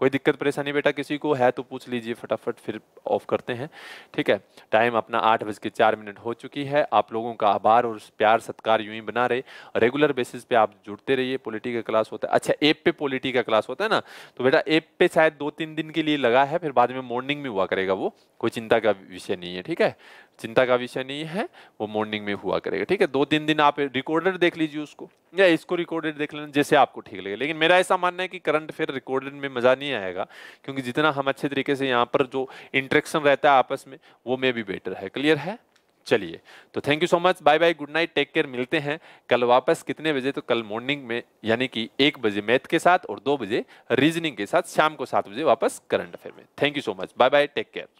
कोई दिक्कत परेशानी बेटा किसी को है तो पूछ लीजिए फटाफट फिर ऑफ करते हैं ठीक है टाइम अपना आठ बज के चार मिनट हो चुकी है आप लोगों का आभार और प्यार सत्कार यूं ही बना रहे रेगुलर बेसिस पे आप जुड़ते रहिए पॉलिटी का क्लास होता है अच्छा एप पे पॉलिटी का क्लास होता है ना तो बेटा एप पे शायद दो तीन दिन के लिए लगा है फिर बाद में मॉर्निंग में हुआ करेगा वो कोई चिंता का विषय नहीं है ठीक है चिंता का विषय नहीं है वो मॉर्निंग में हुआ करेगा ठीक है दो तीन दिन आप रिकॉर्डेड देख लीजिए उसको या इसको रिकॉर्डेड देख लेना जैसे आपको ठीक लगे लेकिन मेरा ऐसा मानना है कि करंट फेयर रिकॉर्डेड में मजा नहीं नहीं आएगा क्योंकि जितना हम अच्छे तरीके से यहाँ पर जो इंट्रेक्शन रहता है आपस में वो मे भी बेटर है क्लियर है चलिए तो thank you so much bye bye good night take care मिलते हैं कल वापस कितने बजे तो कल मॉर्निंग में यानी कि एक बजे मैथ के साथ और दो बजे रीजनिंग के साथ शाम को सात बजे वापस करंट अफेयर में thank you so much bye bye take care